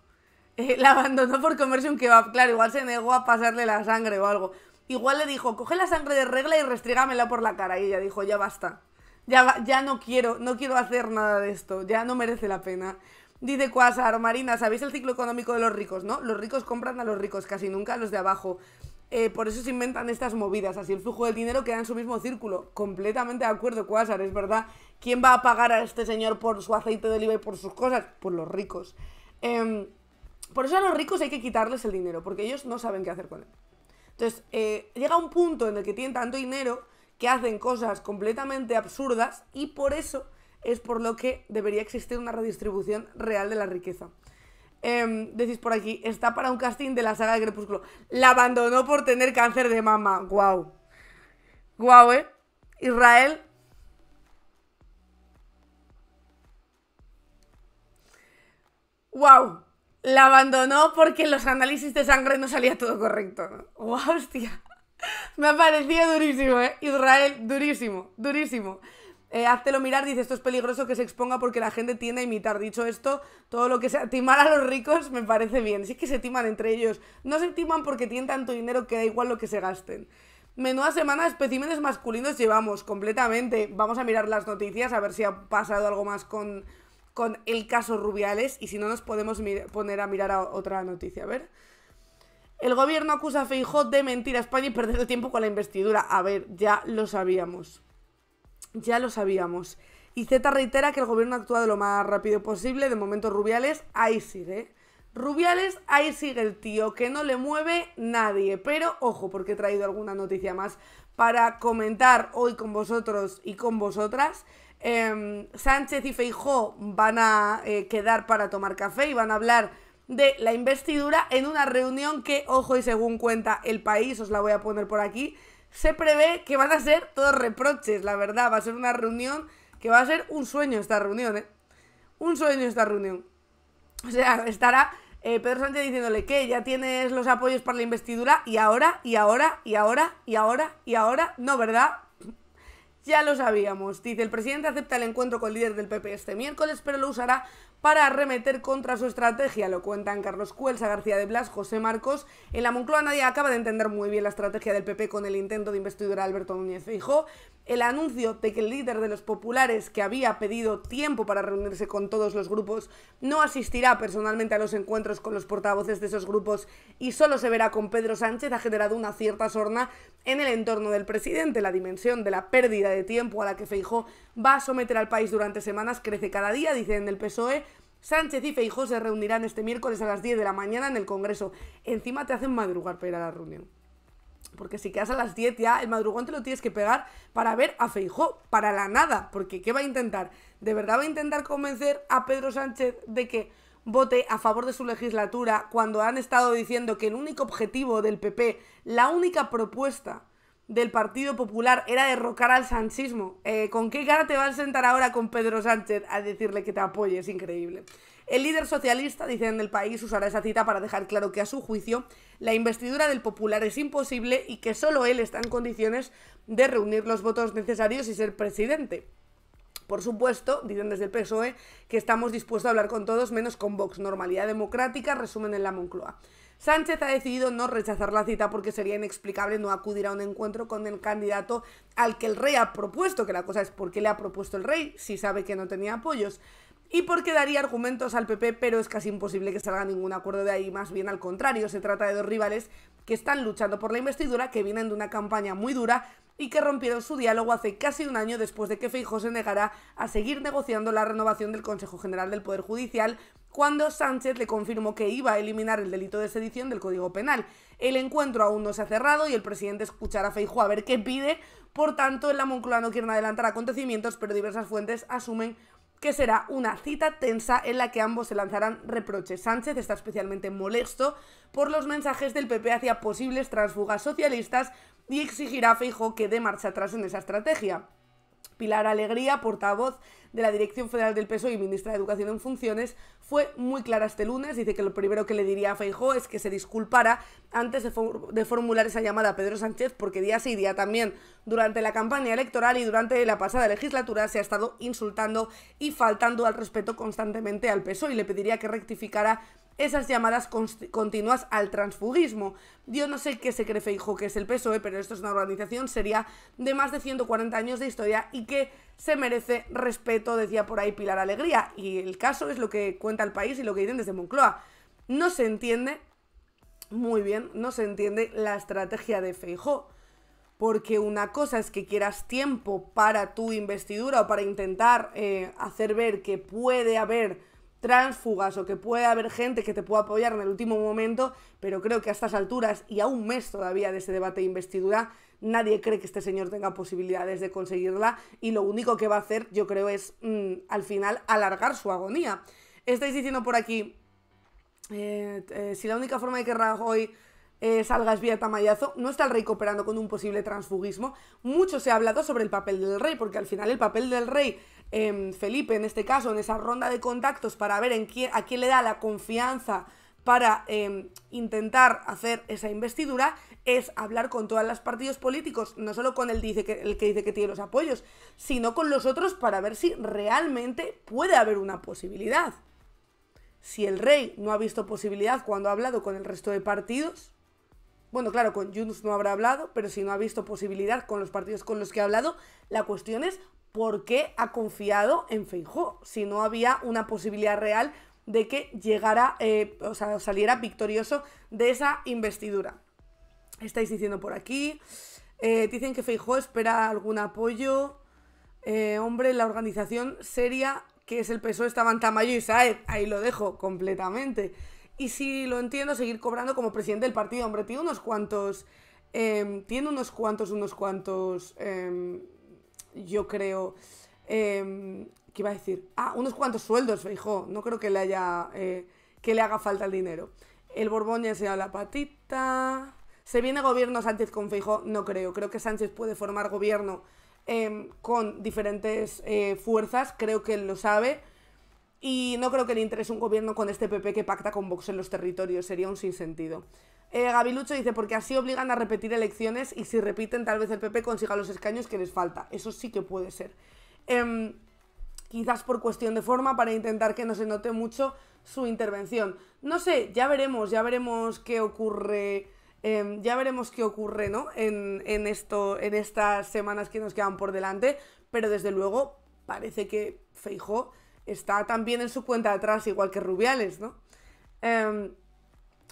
Eh, *laughs* la abandonó por comerse un kebab. Claro, igual se negó a pasarle la sangre o algo. Igual le dijo, coge la sangre de regla y restrígamela por la cara. Y ella dijo, ya basta. Ya, ya no quiero, no quiero hacer nada de esto. Ya no merece la pena. Dice Quasar, Marina, ¿sabéis el ciclo económico de los ricos, no? Los ricos compran a los ricos, casi nunca a los de abajo. Eh, por eso se inventan estas movidas, así el flujo del dinero queda en su mismo círculo. Completamente de acuerdo, Quasar, es verdad ¿Quién va a pagar a este señor por su aceite de oliva y por sus cosas? Por los ricos. Em, por eso a los ricos hay que quitarles el dinero, porque ellos no saben qué hacer con él. Entonces, eh, llega un punto en el que tienen tanto dinero que hacen cosas completamente absurdas y por eso es por lo que debería existir una redistribución real de la riqueza. Em, decís por aquí, está para un casting de la saga de Crepúsculo. La abandonó por tener cáncer de mama. Guau. Guau, ¿eh? Israel ¡Wow! La abandonó porque los análisis de sangre no salía todo correcto. ¡Wow, hostia! Me ha parecido durísimo, ¿eh? Israel, durísimo, durísimo. Eh, háztelo mirar, dice, esto es peligroso que se exponga porque la gente tiende a imitar. Dicho esto, todo lo que sea timar a los ricos me parece bien. Sí que se timan entre ellos. No se timan porque tienen tanto dinero que da igual lo que se gasten. Menuda semana especímenes masculinos llevamos completamente. Vamos a mirar las noticias a ver si ha pasado algo más con con el caso Rubiales y si no nos podemos poner a mirar a otra noticia. A ver. El gobierno acusa a Feijó de mentir a España y perder el tiempo con la investidura. A ver, ya lo sabíamos. Ya lo sabíamos. Y Z reitera que el gobierno ha actuado lo más rápido posible. De momento Rubiales ahí sigue. Rubiales, ahí sigue el tío, que no le mueve nadie. Pero ojo, porque he traído alguna noticia más para comentar hoy con vosotros y con vosotras. Em, Sánchez y Feijó van a eh, quedar para tomar café y van a hablar de la investidura en una reunión que, ojo y según cuenta el país, os la voy a poner por aquí, se prevé que van a ser todos reproches, la verdad, va a ser una reunión que va a ser un sueño esta reunión, ¿eh? Un sueño esta reunión. O sea, estará eh, Pedro Sánchez diciéndole que ya tienes los apoyos para la investidura y ahora, y ahora, y ahora, y ahora, y ahora, no, ¿verdad? Ya lo sabíamos. Dice, el presidente acepta el encuentro con el líder del PP este miércoles, pero lo usará para arremeter contra su estrategia. Lo cuentan Carlos Cuelsa, García de Blas, José Marcos. En la Moncloa nadie acaba de entender muy bien la estrategia del PP con el intento de investidor Alberto Núñez Feijóo el anuncio de que el líder de los populares, que había pedido tiempo para reunirse con todos los grupos, no asistirá personalmente a los encuentros con los portavoces de esos grupos y solo se verá con Pedro Sánchez, ha generado una cierta sorna en el entorno del presidente. La dimensión de la pérdida de tiempo a la que Feijó va a someter al país durante semanas crece cada día, dice en el PSOE. Sánchez y Feijó se reunirán este miércoles a las 10 de la mañana en el Congreso. Encima te hacen madrugar para ir a la reunión. Porque si quedas a las 10 ya, el madrugón te lo tienes que pegar para ver a Feijó, para la nada. Porque ¿qué va a intentar? ¿De verdad va a intentar convencer a Pedro Sánchez de que vote a favor de su legislatura cuando han estado diciendo que el único objetivo del PP, la única propuesta del Partido Popular era derrocar al sanchismo. Eh, ¿Con qué cara te vas a sentar ahora con Pedro Sánchez a decirle que te apoye? Es increíble. El líder socialista, dice en el país, usará esa cita para dejar claro que a su juicio la investidura del popular es imposible y que solo él está en condiciones de reunir los votos necesarios y ser presidente. Por supuesto, dicen desde el PSOE que estamos dispuestos a hablar con todos menos con Vox. Normalidad democrática, resumen en la Moncloa. Sánchez ha decidido no rechazar la cita porque sería inexplicable no acudir a un encuentro con el candidato al que el rey ha propuesto, que la cosa es por qué le ha propuesto el rey si sabe que no tenía apoyos y porque daría argumentos al PP, pero es casi imposible que salga ningún acuerdo de ahí, más bien al contrario, se trata de dos rivales que están luchando por la investidura, que vienen de una campaña muy dura y que rompieron su diálogo hace casi un año después de que Feijo se negara a seguir negociando la renovación del Consejo General del Poder Judicial cuando Sánchez le confirmó que iba a eliminar el delito de sedición del Código Penal. El encuentro aún no se ha cerrado y el presidente escuchará a Feijo a ver qué pide, por tanto en la Moncloa no quieren adelantar acontecimientos, pero diversas fuentes asumen que será una cita tensa en la que ambos se lanzarán reproches. Sánchez está especialmente molesto por los mensajes del PP hacia posibles transfugas socialistas y exigirá a Feijo que dé marcha atrás en esa estrategia. Pilar Alegría, portavoz de la Dirección Federal del PSOE y ministra de Educación en funciones, fue muy clara este lunes. Dice que lo primero que le diría a Feijó es que se disculpara antes de, formular esa llamada a Pedro Sánchez, porque día sí, día también, durante la campaña electoral y durante la pasada legislatura se ha estado insultando y faltando al respeto constantemente al PSOE y le pediría que rectificara esas llamadas continuas al transfugismo. Yo no sé qué se cree Feijo que es el PSOE, pero esto es una organización seria de más de 140 años de historia y que se merece respeto, decía por ahí Pilar Alegría. Y el caso es lo que cuenta el país y lo que dicen desde Moncloa. No se entiende, muy bien, no se entiende la estrategia de Feijo. Porque una cosa es que quieras tiempo para tu investidura o para intentar eh, hacer ver que puede haber transfugas o que puede haber gente que te pueda apoyar en el último momento, pero creo que a estas alturas y a un mes todavía de ese debate de investidura, nadie cree que este señor tenga posibilidades de conseguirla y lo único que va a hacer, yo creo, es mm, al final alargar su agonía. Estáis diciendo por aquí, eh, eh, si la única forma de que Rajoy eh, salga salgas vía Tamayazo, no está el rey cooperando con un posible transfugismo. Mucho se ha hablado sobre el papel del rey, porque al final el papel del rey Em, Felipe, en este caso, en esa ronda de contactos para ver en a quién le da la confianza para em, intentar hacer esa investidura es hablar con todos los partidos políticos, no solo con el, que, el que dice que tiene los apoyos, sino con los otros para ver si realmente puede haber una posibilidad. Si el rey no ha visto posibilidad cuando ha hablado con el resto de partidos, bueno, claro, con Junts no habrá hablado, pero si no ha visto posibilidad con los partidos con los que ha hablado, la cuestión es ¿por qué ha confiado en Feijó? Si no había una posibilidad real de que llegara, eh, o sea, saliera victorioso de esa investidura. Estáis diciendo por aquí. Eh, dicen que Feijó espera algún apoyo. Eh, hombre, la organización seria que es el PSOE en Tamayo y Saez. Ahí lo dejo completamente. Y si lo entiendo, seguir cobrando como presidente del partido. Hombre, tiene unos cuantos. tiene unos cuantos, unos cuantos em, yo creo. que em, ¿Qué iba a decir? Ah, unos cuantos sueldos, Feijó. No creo que le haya. Eh, que le haga falta el dinero. El Borbón ya ha la patita. ¿Se viene gobierno Sánchez con Feijó? No creo. Creo que Sánchez puede formar gobierno em, con diferentes eh, fuerzas. Creo que él lo sabe y no creo que le interese un gobierno con este PP que pacta con Vox en los territorios, sería un sinsentido. Eh, Gabilucho dice, porque así obligan a repetir elecciones y si repiten tal vez el PP consiga los escaños que les falta. Eso sí que puede ser. Em, quizás por cuestión de forma, para intentar que no se note mucho su intervención. No sé, ya veremos, ya veremos qué ocurre. Em, ya veremos qué ocurre, ¿no? En, esto, en estas semanas que nos quedan por delante. Pero desde luego, parece que Feijó está también en su cuenta atrás, igual que Rubiales, ¿no? Em,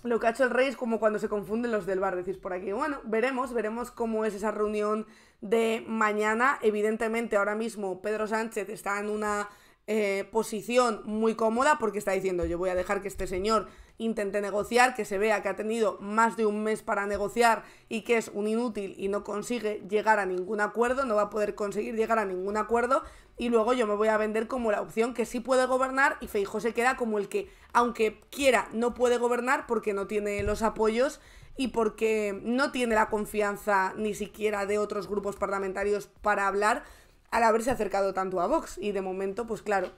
lo que ha hecho el rey es como cuando se confunden los del bar, decís por aquí. Bueno, veremos, veremos cómo es esa reunión de mañana. Evidentemente, ahora mismo Pedro Sánchez está en una eh, posición muy cómoda porque está diciendo yo voy a dejar que este señor intente negociar, que se vea que ha tenido más de un mes para negociar y que es un inútil y no consigue llegar a ningún acuerdo, no va a poder conseguir llegar a ningún acuerdo y luego yo me voy a vender como la opción que sí puede gobernar y feijó se queda como el que, aunque quiera, no puede gobernar porque no tiene los apoyos y porque no tiene la confianza ni siquiera de otros grupos parlamentarios para hablar al haberse acercado tanto a Vox. Y de momento, pues claro.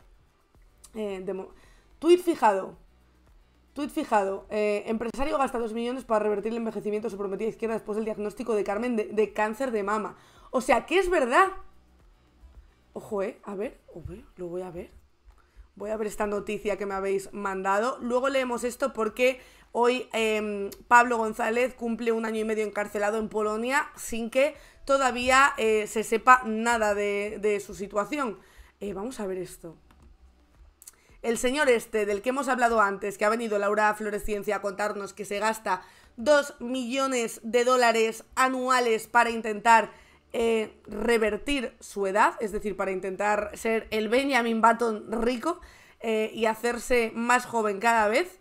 Eh, Tweet fijado. Tweet fijado. Eh, empresario gasta 2 millones para revertir el envejecimiento de su prometida izquierda después del diagnóstico de Carmen de, cáncer de mama. O sea, que es verdad. Ojo, eh. A ver, lo voy a ver. Voy a ver esta noticia que me habéis mandado. Luego leemos esto porque hoy em, Pablo González cumple un año y medio encarcelado en Polonia sin que todavía eh, se sepa nada de, de su situación. Eh, vamos a ver esto el señor este del que hemos hablado antes, que ha venido Laura Floresciencia a contarnos que se gasta 2 millones de dólares anuales para intentar eh, revertir su edad, es decir, para intentar ser el Benjamin Button rico eh, y hacerse más joven cada vez,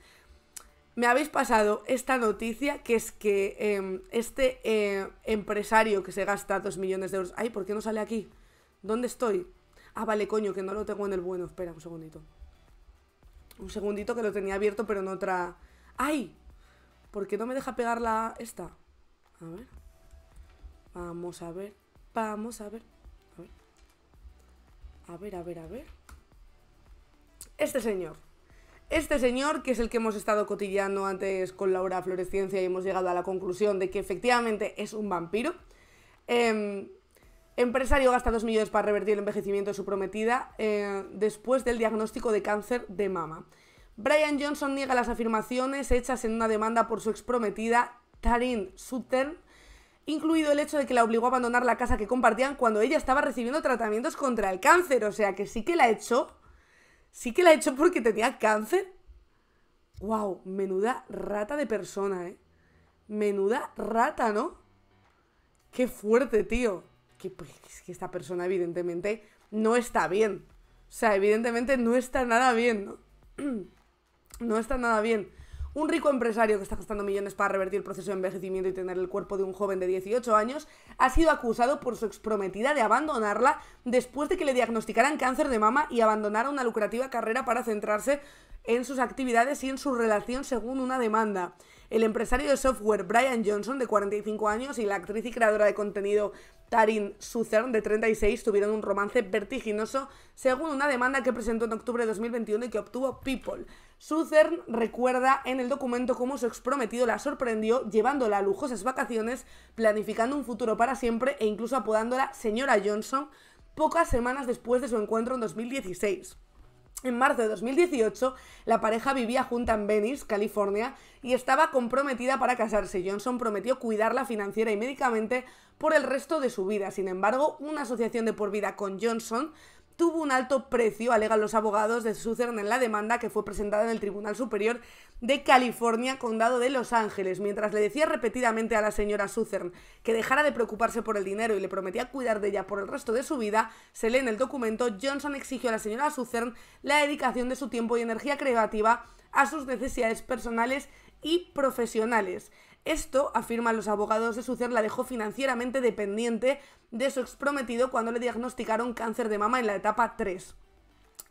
me habéis pasado esta noticia que es que em, este eh, empresario que se gasta 2 millones de euros... Ay, ¿por qué no sale aquí? ¿Dónde estoy? Ah, vale, coño, que no lo tengo en el bueno. Espera un segundito. Un segundito que lo tenía abierto, pero en otra... ¡Ay! ¿Por qué no me deja pegar la... esta? A ver. Vamos a ver. Vamos a ver. A ver. A ver, a ver, Este señor. Este señor, que es el que hemos estado cotillando antes con Laura Florescencia y hemos llegado a la conclusión de que efectivamente es un vampiro. Eh, Empresario gasta 2 millones para revertir el envejecimiento de su prometida eh, después del diagnóstico de cáncer de mama. Brian Johnson niega las afirmaciones hechas en una demanda por su exprometida Tarin Sutton, incluido el hecho de que la obligó a abandonar la casa que compartían cuando ella estaba recibiendo tratamientos contra el cáncer. O sea que sí que la echó. Sí que la echó porque tenía cáncer. ¡Wow! Menuda rata de persona, ¿eh? Menuda rata, ¿no? ¡Qué fuerte, tío! que, pues, que esta persona evidentemente no está bien. O sea, evidentemente no está nada bien, ¿no? *clears throat* No está nada bien. Un rico empresario que está gastando millones para revertir el proceso de envejecimiento y tener el cuerpo de un joven de 18 años ha sido acusado por su exprometida de abandonarla después de que le diagnosticaran cáncer de mama y abandonara una lucrativa carrera para centrarse en sus actividades y en su relación según una demanda. El empresario de software Brian Johnson, de 45 años, y la actriz y creadora de contenido Taryn Suthern de 36, tuvieron un romance vertiginoso según una demanda que presentó en octubre de 2021 y que obtuvo People. Suthern recuerda en el documento cómo su exprometido la sorprendió llevándola a lujosas vacaciones, planificando un futuro para siempre e incluso apodándola señora Johnson pocas semanas después de su encuentro en 2016. En marzo de 2018, la pareja vivía junta en Venice, California, y estaba comprometida para casarse. Johnson prometió cuidarla financiera y médicamente por el resto de su vida. Sin embargo, una asociación de por vida con Johnson tuvo un alto precio, alegan los abogados de Southern en la demanda que fue presentada en el Tribunal Superior de California, condado de Los Ángeles, mientras le decía repetidamente a la señora Southern que dejara de preocuparse por el dinero y le prometía cuidar de ella por el resto de su vida, se lee en el documento, Johnson exigió a la señora Southern la dedicación de su tiempo y energía creativa a sus necesidades personales y profesionales. Esto, afirman los abogados de Sucer, la dejó financieramente dependiente de su exprometido cuando le diagnosticaron cáncer de mama en la etapa 3.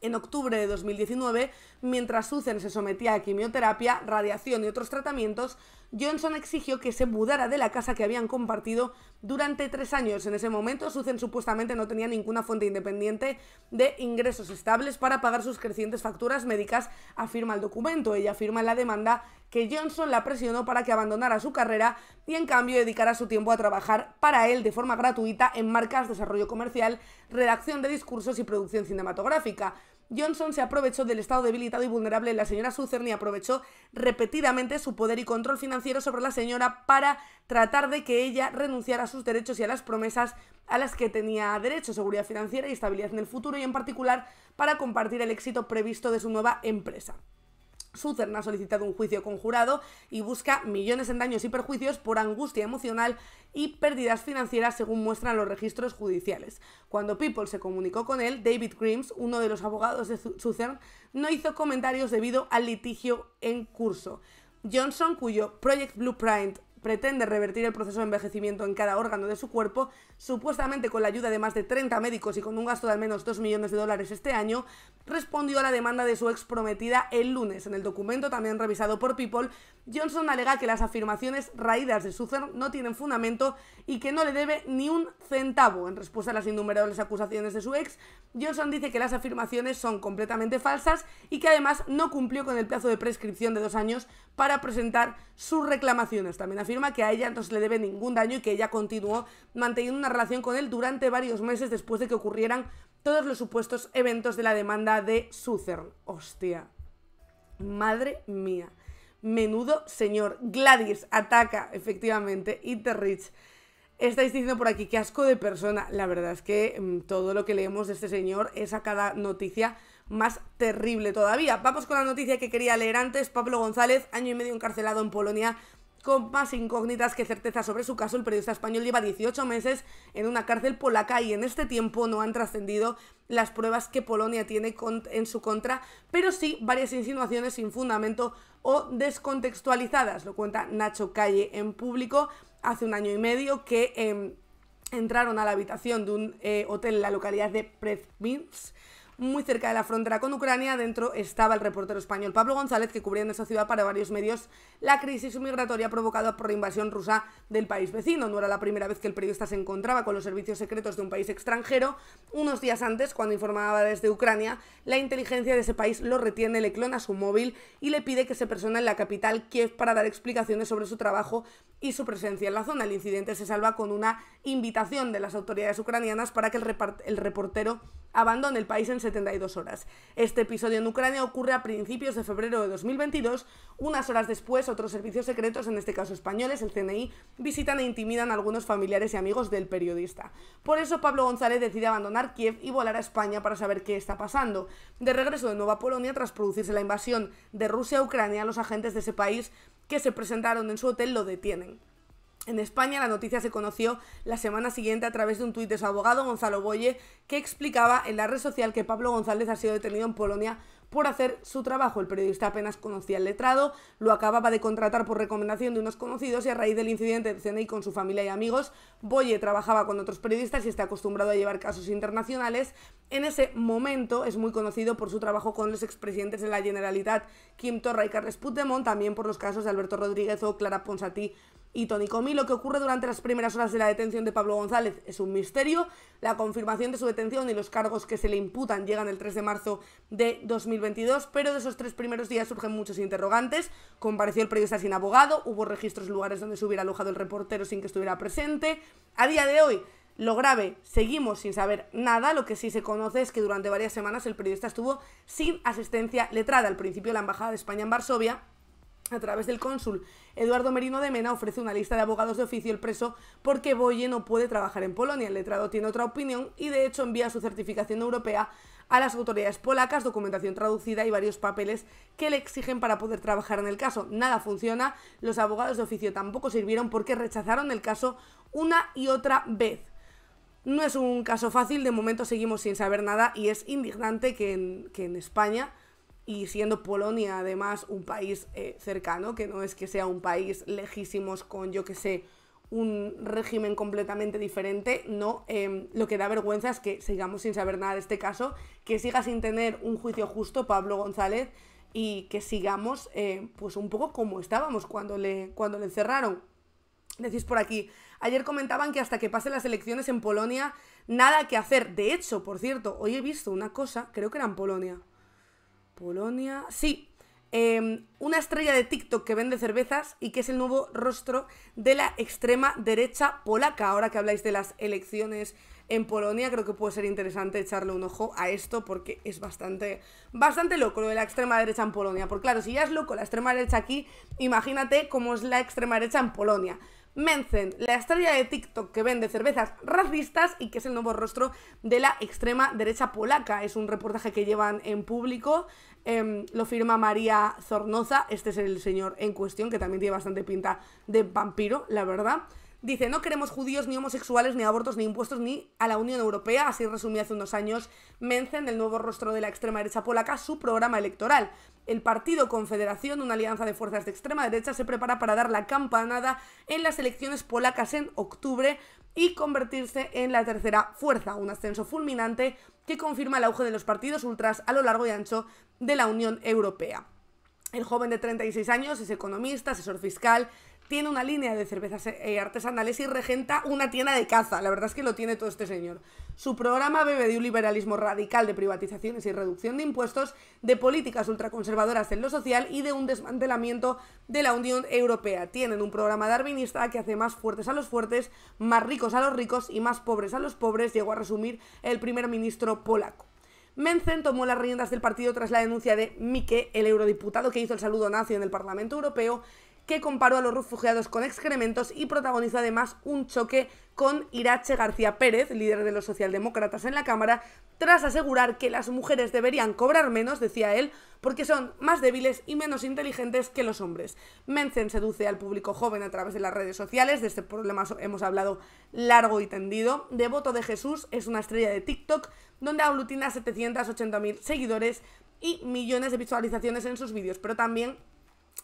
En octubre de 2019, mientras Susan se sometía a quimioterapia, radiación y otros tratamientos, Johnson exigió que se mudara de la casa que habían compartido durante tres años. En ese momento, Susan supuestamente no tenía ninguna fuente independiente de ingresos estables para pagar sus crecientes facturas médicas, afirma el documento. Ella afirma en la demanda que Johnson la presionó para que abandonara su carrera y en cambio dedicara su tiempo a trabajar para él de forma gratuita en marcas, desarrollo comercial, redacción de discursos y producción cinematográfica. Johnson se aprovechó del estado debilitado y vulnerable de la señora Suzer y aprovechó repetidamente su poder y control financiero sobre la señora para tratar de que ella renunciara a sus derechos y a las promesas a las que tenía derecho, seguridad financiera y estabilidad en el futuro y en particular para compartir el éxito previsto de su nueva empresa. Southern ha solicitado un juicio conjurado y busca millones en daños y perjuicios por angustia emocional y pérdidas financieras según muestran los registros judiciales. Cuando People se comunicó con él, David Grims, uno de los abogados de Southern, no hizo comentarios debido al litigio en curso. Johnson, cuyo Project Blueprint pretende revertir el proceso de envejecimiento en cada órgano de su cuerpo, supuestamente con la ayuda de más de 30 médicos y con un gasto de al menos 2 millones de dólares este año, respondió a la demanda de su ex prometida el lunes. En el documento, también revisado por People, Johnson alega que las afirmaciones raídas de cero no tienen fundamento y que no le debe ni un centavo. En respuesta a las innumerables acusaciones de su ex, Johnson dice que las afirmaciones son completamente falsas y que además no cumplió con el plazo de prescripción de dos años para presentar sus reclamaciones. También afirma que a ella no se le debe ningún daño y que ella continuó manteniendo una relación con él durante varios meses después de que ocurrieran todos los supuestos eventos de la demanda de suzer Hostia. Madre mía. Menudo señor. Gladys ataca, efectivamente. Interrich. Estáis diciendo por aquí, qué asco de persona. La verdad es que mm, todo lo que leemos de este señor es a cada noticia más terrible todavía. Vamos con la noticia que quería leer antes. Pablo González, año y medio encarcelado en Polonia con más incógnitas que certezas sobre su caso, el periodista español lleva 18 meses en una cárcel polaca y en este tiempo no han trascendido las pruebas que Polonia tiene en su contra, pero sí varias insinuaciones sin fundamento o descontextualizadas. Lo cuenta Nacho Calle en público hace un año y medio que em, entraron a la habitación de un eh, hotel en la localidad de Prezminsk muy cerca de la frontera con Ucrania. Dentro estaba el reportero español Pablo González, que cubría en esa ciudad para varios medios la crisis migratoria provocada por la invasión rusa del país vecino. No era la primera vez que el periodista se encontraba con los servicios secretos de un país extranjero. Unos días antes, cuando informaba desde Ucrania, la inteligencia de ese país lo retiene, le clona su móvil y le pide que se persona en la capital Kiev para dar explicaciones sobre su trabajo y su presencia en la zona. El incidente se salva con una invitación de las autoridades ucranianas para que el, el reportero abandona el país en 72 horas. Este episodio en Ucrania ocurre a principios de febrero de 2022. Unas horas después, otros servicios secretos, en este caso españoles, el CNI, visitan e intimidan a algunos familiares y amigos del periodista. Por eso Pablo González decide abandonar Kiev y volar a España para saber qué está pasando. De regreso de Nueva Polonia, tras producirse la invasión de Rusia a Ucrania, los agentes de ese país que se presentaron en su hotel lo detienen. En España la noticia se conoció la semana siguiente a través de un tuit de su abogado Gonzalo Boye que explicaba en la red social que Pablo González ha sido detenido en Polonia por hacer su trabajo. El periodista apenas conocía al letrado, lo acababa de contratar por recomendación de unos conocidos y a raíz del incidente de CNI con su familia y amigos, Boye trabajaba con otros periodistas y está acostumbrado a llevar casos internacionales. En ese momento es muy conocido por su trabajo con los expresidentes de la Generalitat Kim Torra y Carles Puigdemont, también por los casos de Alberto Rodríguez o Clara Ponsatí y Tony Comi, Lo que ocurre durante las primeras horas de la detención de Pablo González es un misterio. La confirmación de su detención y los cargos que se le imputan llegan el 3 de marzo de 2022, pero de esos tres primeros días surgen muchos interrogantes. Compareció el periodista sin abogado, hubo registros lugares donde se hubiera alojado el reportero sin que estuviera presente. A día de hoy, lo grave, seguimos sin saber nada, lo que sí se conoce es que durante varias semanas el periodista estuvo sin asistencia letrada. Al principio de la Embajada de España en Varsovia a través del cónsul Eduardo Merino de Mena ofrece una lista de abogados de oficio el preso porque Boye no puede trabajar en Polonia. El letrado tiene otra opinión y de hecho envía su certificación europea a las autoridades polacas, documentación traducida y varios papeles que le exigen para poder trabajar en el caso. Nada funciona, los abogados de oficio tampoco sirvieron porque rechazaron el caso una y otra vez. No es un caso fácil, de momento seguimos sin saber nada y es indignante que en, que en España y siendo Polonia además un país eh, cercano, que no es que sea un país lejísimos con, yo que sé, un régimen completamente diferente, no, em, lo que da vergüenza es que sigamos sin saber nada de este caso, que siga sin tener un juicio justo Pablo González y que sigamos eh, pues un poco como estábamos cuando le, cuando le encerraron. Decís por aquí, ayer comentaban que hasta que pasen las elecciones en Polonia, nada que hacer. De hecho, por cierto, hoy he visto una cosa, creo que era en Polonia, Polonia. Sí, em, una estrella de TikTok que vende cervezas y que es el nuevo rostro de la extrema derecha polaca. Ahora que habláis de las elecciones en Polonia, creo que puede ser interesante echarle un ojo a esto porque es bastante, bastante loco lo de la extrema derecha en Polonia. Porque claro, si ya es loco la extrema derecha aquí, imagínate cómo es la extrema derecha en Polonia. Menzen, la estrella de TikTok que vende cervezas racistas y que es el nuevo rostro de la extrema derecha polaca. Es un reportaje que llevan en público, em, lo firma María Zornoza, este es el señor en cuestión, que también tiene bastante pinta de vampiro, la verdad. Dice, no queremos judíos ni homosexuales, ni abortos, ni impuestos, ni a la Unión Europea. Así resumía hace unos años Mencen, el nuevo rostro de la extrema derecha polaca, su programa electoral. El partido Confederación, una alianza de fuerzas de extrema derecha, se prepara para dar la campanada en las elecciones polacas en octubre y convertirse en la tercera fuerza, un ascenso fulminante que confirma el auge de los partidos ultras a lo largo y ancho de la Unión Europea. El joven de 36 años es economista, asesor fiscal, tiene una línea de cervezas eh, eh, artesanales y regenta una tienda de caza. La verdad es que lo tiene todo este señor. Su programa bebe de un liberalismo radical de privatizaciones y reducción de impuestos, de políticas ultraconservadoras en lo social y de un desmantelamiento de la Unión Europea. Tienen un programa darwinista que hace más fuertes a los fuertes, más ricos a los ricos y más pobres a los pobres, llegó a resumir el primer ministro polaco. Menzen tomó las riendas del partido tras la denuncia de Mike, el eurodiputado que hizo el saludo nazi en el Parlamento Europeo, que comparó a los refugiados con excrementos y protagonizó además un choque con Irache García Pérez, líder de los socialdemócratas en la Cámara, tras asegurar que las mujeres deberían cobrar menos, decía él, porque son más débiles y menos inteligentes que los hombres. Mencen seduce al público joven a través de las redes sociales, de este problema hemos hablado largo y tendido. Devoto de Jesús es una estrella de TikTok donde aglutina 780.000 seguidores y millones de visualizaciones en sus vídeos, pero también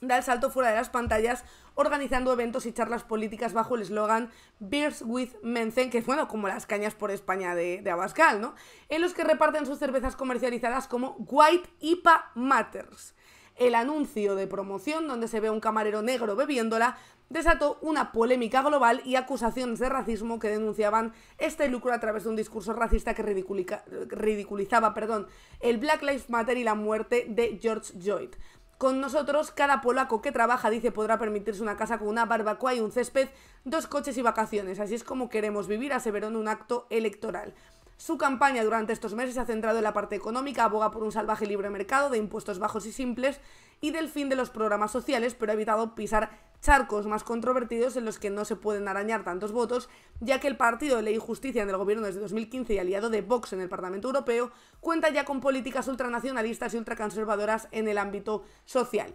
da el salto fuera de las pantallas organizando eventos y charlas políticas bajo el eslogan Beers with Menzen, que es bueno, como las cañas por España de, Abascal, ¿no? En los que reparten sus cervezas comercializadas como White IPA Matters. El anuncio de promoción, donde se ve a un camarero negro bebiéndola, desató una polémica global y acusaciones de racismo que denunciaban este lucro a través de un discurso racista que ridiculizaba perdón, el Black Lives Matter y la muerte de George Floyd. Con nosotros, cada polaco que trabaja, dice, podrá permitirse una casa con una barbacoa y un césped, dos coches y vacaciones. Así es como queremos vivir, aseveró en un acto electoral. Su campaña durante estos meses se ha centrado en la parte económica, aboga por un salvaje libre mercado de impuestos bajos y simples y del fin de los programas sociales, pero ha evitado pisar charcos más controvertidos en los que no se pueden arañar tantos votos, ya que el partido de Ley y Justicia en el gobierno desde 2015 y aliado de Vox en el Parlamento Europeo cuenta ya con políticas ultranacionalistas y ultraconservadoras en el ámbito social.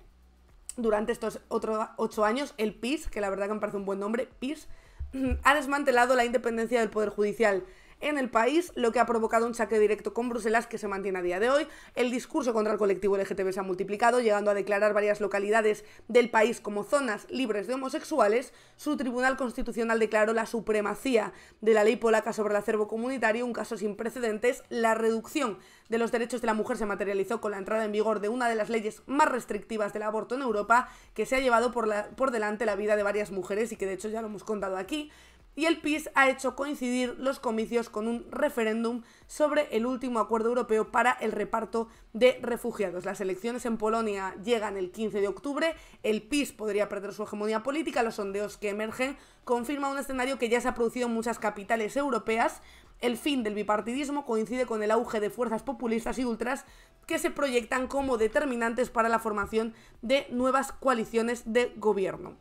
Durante estos otros ocho años, el PIS, que la verdad que me parece un buen nombre, PIS, *clears throat* ha desmantelado la independencia del Poder Judicial en el país, lo que ha provocado un saque directo con Bruselas que se mantiene a día de hoy. El discurso contra el colectivo LGTB se ha multiplicado, llegando a declarar varias localidades del país como zonas libres de homosexuales. Su Tribunal Constitucional declaró la supremacía de la ley polaca sobre el acervo comunitario, un caso sin precedentes. La reducción de los derechos de la mujer se materializó con la entrada en vigor de una de las leyes más restrictivas del aborto en Europa, que se ha llevado por, por delante la vida de varias mujeres y que de hecho ya lo hemos contado aquí y el PIS ha hecho coincidir los comicios con un referéndum sobre el último acuerdo europeo para el reparto de refugiados. Las elecciones en Polonia llegan el 15 de octubre, el PIS podría perder su hegemonía política, los sondeos que emergen confirman un escenario que ya se ha producido en muchas capitales europeas. El fin del bipartidismo coincide con el auge de fuerzas populistas y ultras que se proyectan como determinantes para la formación de nuevas coaliciones de gobierno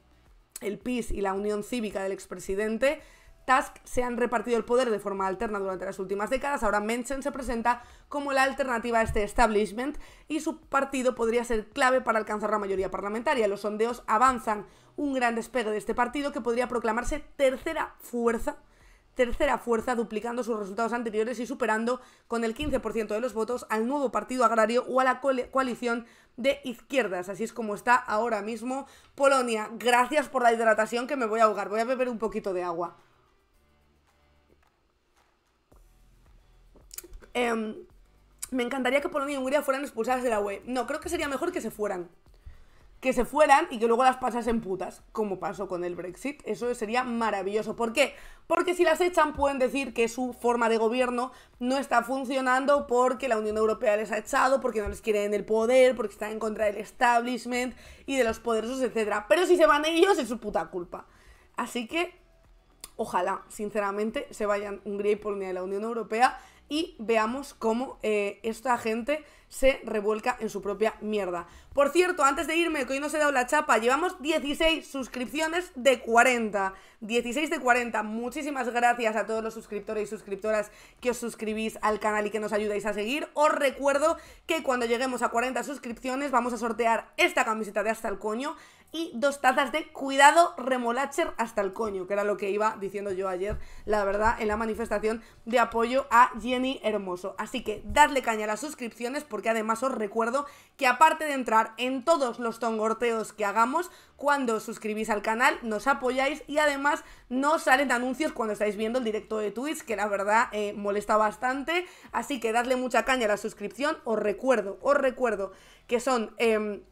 el PIS y la Unión Cívica del expresidente, Tusk se han repartido el poder de forma alterna durante las últimas décadas. Ahora Menchen se presenta como la alternativa a este establishment y su partido podría ser clave para alcanzar la mayoría parlamentaria. Los sondeos avanzan un gran despegue de este partido que podría proclamarse tercera fuerza tercera fuerza, duplicando sus resultados anteriores y superando con el 15% de los votos al nuevo Partido Agrario o a la coalición de izquierdas. Así es como está ahora mismo Polonia. Gracias por la hidratación que me voy a ahogar. Voy a beber un poquito de agua. Em, me encantaría que Polonia y Hungría fueran expulsadas de la UE. No, creo que sería mejor que se fueran que se fueran y que luego las pasasen putas, como pasó con el Brexit. Eso sería maravilloso. ¿Por qué? Porque si las echan pueden decir que su forma de gobierno no está funcionando porque la Unión Europea les ha echado, porque no les quieren el poder, porque están en contra del establishment y de los poderosos, etc. Pero si se van ellos es su puta culpa. Así que ojalá, sinceramente, se vayan Hungría y Polonia de la Unión Europea y veamos cómo eh, esta gente se revuelca en su propia mierda. Por cierto, antes de irme, que hoy no se he dado la chapa, llevamos 16 suscripciones de 40. 16 de 40. Muchísimas gracias a todos los suscriptores y suscriptoras que os suscribís al canal y que nos ayudáis a seguir. Os recuerdo que cuando lleguemos a 40 suscripciones vamos a sortear esta camiseta de hasta el coño y dos tazas de cuidado remolacher hasta el coño, que era lo que iba diciendo yo ayer, la verdad, en la manifestación de apoyo a Jenny Hermoso. Así que dadle caña a las suscripciones porque además os recuerdo que aparte de entrar en todos los tongorteos que hagamos, cuando os suscribís al canal nos apoyáis y además no salen anuncios cuando estáis viendo el directo de Twitch, que la verdad eh, molesta bastante, así que dadle mucha caña a la suscripción, os recuerdo, os recuerdo que son... Em,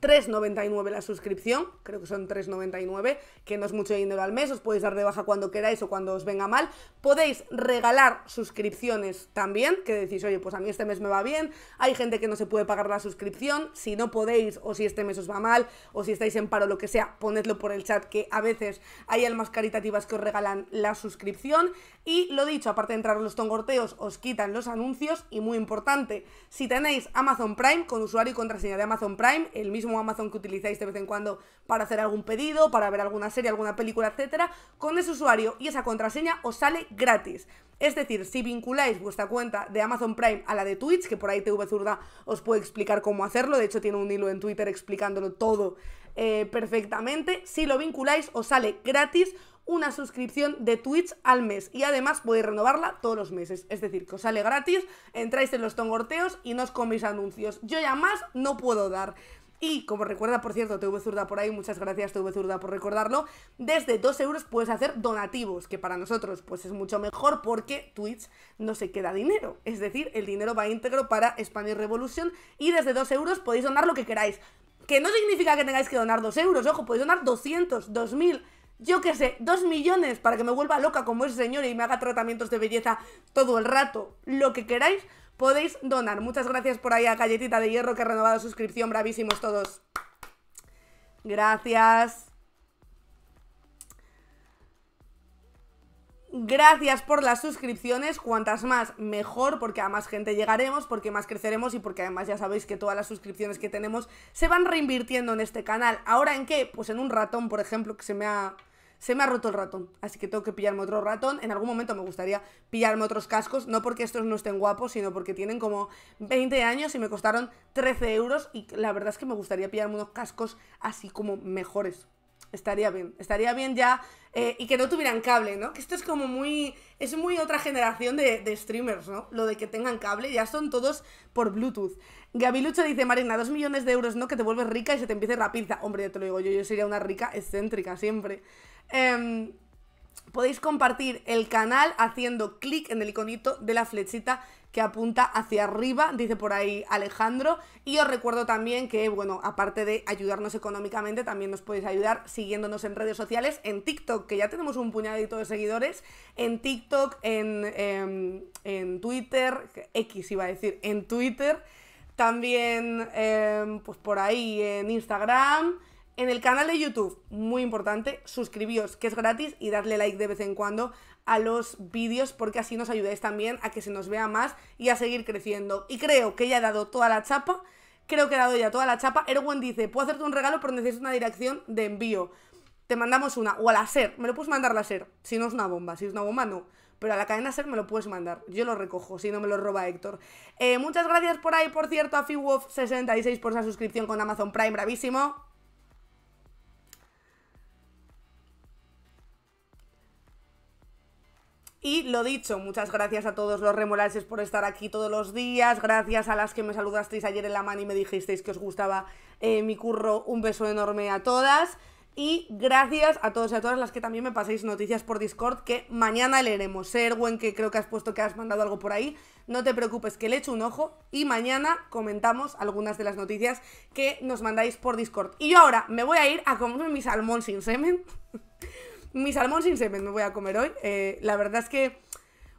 3,99 la suscripción, creo que son 3,99, que no es mucho dinero al mes, os podéis dar de baja cuando queráis o cuando os venga mal. Podéis regalar suscripciones también, que decís, oye, pues a mí este mes me va bien, hay gente que no se puede pagar la suscripción, si no podéis o si este mes os va mal o si estáis en paro, lo que sea, ponedlo por el chat, que a veces hay almas caritativas que os regalan la suscripción. Y lo dicho, aparte de entrar en los tongorteos, os quitan los anuncios y muy importante, si tenéis Amazon Prime con usuario y contraseña de Amazon Prime, el mismo Amazon que utilizáis de vez en cuando para hacer algún pedido, para ver alguna serie, alguna película, etcétera, con ese usuario y esa contraseña os sale gratis. Es decir, si vinculáis vuestra cuenta de Amazon Prime a la de Twitch, que por ahí TV Zurda os puede explicar cómo hacerlo, de hecho tiene un hilo en Twitter explicándolo todo eh, perfectamente, si lo vinculáis os sale gratis una suscripción de Twitch al mes y además podéis renovarla todos los meses. Es decir, que os sale gratis, entráis en los tongorteos y no os coméis anuncios. Yo ya más no puedo dar. Y como recuerda, por cierto, TV Zurda por ahí, muchas gracias TV Zurda por recordarlo, desde 2 euros puedes hacer donativos, que para nosotros pues es mucho mejor porque Twitch no se queda dinero, es decir, el dinero va íntegro para Spanish Revolution y desde 2 euros podéis donar lo que queráis, que no significa que tengáis que donar 2 euros, ojo, podéis donar 200, 2000 yo qué sé, 2 millones para que me vuelva loca como ese señor y me haga tratamientos de belleza todo el rato, lo que queráis, podéis donar. Muchas gracias por ahí a Calletita de Hierro que ha renovado suscripción. Bravísimos todos. Gracias. Gracias por las suscripciones, cuantas más mejor, porque a más gente llegaremos, porque más creceremos y porque además ya sabéis que todas las suscripciones que tenemos se van reinvirtiendo en este canal. ¿Ahora en qué? Pues en un ratón, por ejemplo, que se me ha se me ha roto el ratón, así que tengo que pillarme otro ratón. En algún momento me gustaría pillarme otros cascos, no porque estos no estén guapos, sino porque tienen como 20 años y me costaron 13 euros. Y la verdad es que me gustaría pillarme unos cascos así como mejores. Estaría bien, estaría bien ya. Eh, y que no tuvieran cable, ¿no? Que esto es como muy. Es muy otra generación de, streamers, ¿no? Lo de que tengan cable, ya son todos por Bluetooth. Gabilucho dice, Marina, dos millones de euros, ¿no? Que te vuelves rica y se te empiece rapiza. Hombre, ya te lo digo yo, yo sería una rica excéntrica siempre. Em, podéis compartir el canal haciendo clic en el iconito de la flechita que apunta hacia arriba, dice por ahí Alejandro. Y os recuerdo también que, bueno, aparte de ayudarnos económicamente, también nos podéis ayudar siguiéndonos en redes sociales, en TikTok, que ya tenemos un puñadito de seguidores, en TikTok, en, em, Twitter, X iba a decir, en Twitter, también em, pues por ahí en Instagram en el canal de YouTube, muy importante, suscribíos, que es gratis, y darle like de vez en cuando a los vídeos, porque así nos ayudáis también a que se nos vea más y a seguir creciendo. Y creo que ya ha dado toda la chapa, creo que he dado ya toda la chapa. Erwin dice, puedo hacerte un regalo, pero necesito una dirección de envío. Te mandamos una, o a la SER, me lo puedes mandar a la SER, si no es una bomba, si es una bomba no pero a la cadena SER me lo puedes mandar. Yo lo recojo, si no me lo roba Héctor. Eh, muchas gracias por ahí, por cierto, a FiWolf66 por esa suscripción con Amazon Prime, bravísimo. Y lo dicho, muchas gracias a todos los remolaches por estar aquí todos los días, gracias a las que me saludasteis ayer en la mano y me dijisteis que os gustaba eh, mi curro, un beso enorme a todas. Y gracias a todos y a todas las que también me paséis noticias por Discord que mañana leeremos. Serwen, que creo que has puesto que has mandado algo por ahí, no te preocupes que le echo un ojo y mañana comentamos algunas de las noticias que nos mandáis por Discord. Y ahora me voy a ir a comer mi salmón sin semen. *laughs* mi salmón sin semen me voy a comer hoy. Eh, la verdad es que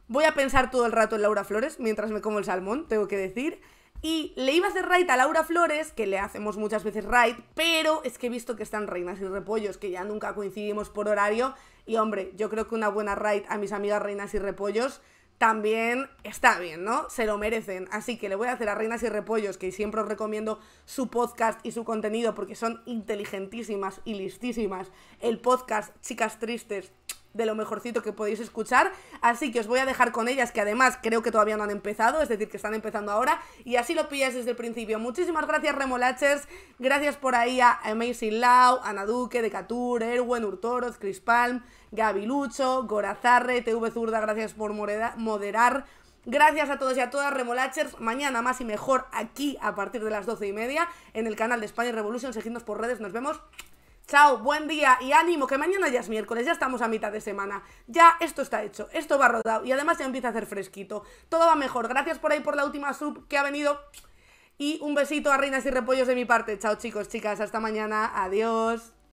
voy a pensar todo el rato en Laura Flores mientras me como el salmón, tengo que decir. Y le iba a hacer raid a Laura Flores, que le hacemos muchas veces raid, pero es que he visto que están reinas y repollos, que ya nunca coincidimos por horario. Y hombre, yo creo que una buena raid a mis amigas reinas y repollos también está bien, ¿no? Se lo merecen. Así que le voy a hacer a Reinas y Repollos, que siempre os recomiendo su podcast y su contenido porque son inteligentísimas y listísimas. El podcast Chicas Tristes de lo mejorcito que podéis escuchar. Así que os voy a dejar con ellas, que además creo que todavía no han empezado, es decir, que están empezando ahora. Y así lo pilláis desde el principio. Muchísimas gracias, Remolachers, Gracias por ahí a Amazing Lau, Ana Duque, Decatur, Erwin Urtoroz, Palm, Gaby Lucho, Gorazarre, TV Zurda. Gracias por moderar. Gracias a todos y a todas, Remolachers. Mañana más y mejor aquí a partir de las doce y media en el canal de España Revolution. Seguidnos por redes, nos vemos. Chao, buen día y ánimo, que mañana ya es miércoles, ya estamos a mitad de semana. Ya esto está hecho, esto va rodado y además ya empieza a hacer fresquito. Todo va mejor. Gracias por ahí por la última sub que ha venido. Y un besito a reinas y repollos de mi parte. Chao chicos, chicas, hasta mañana. Adiós.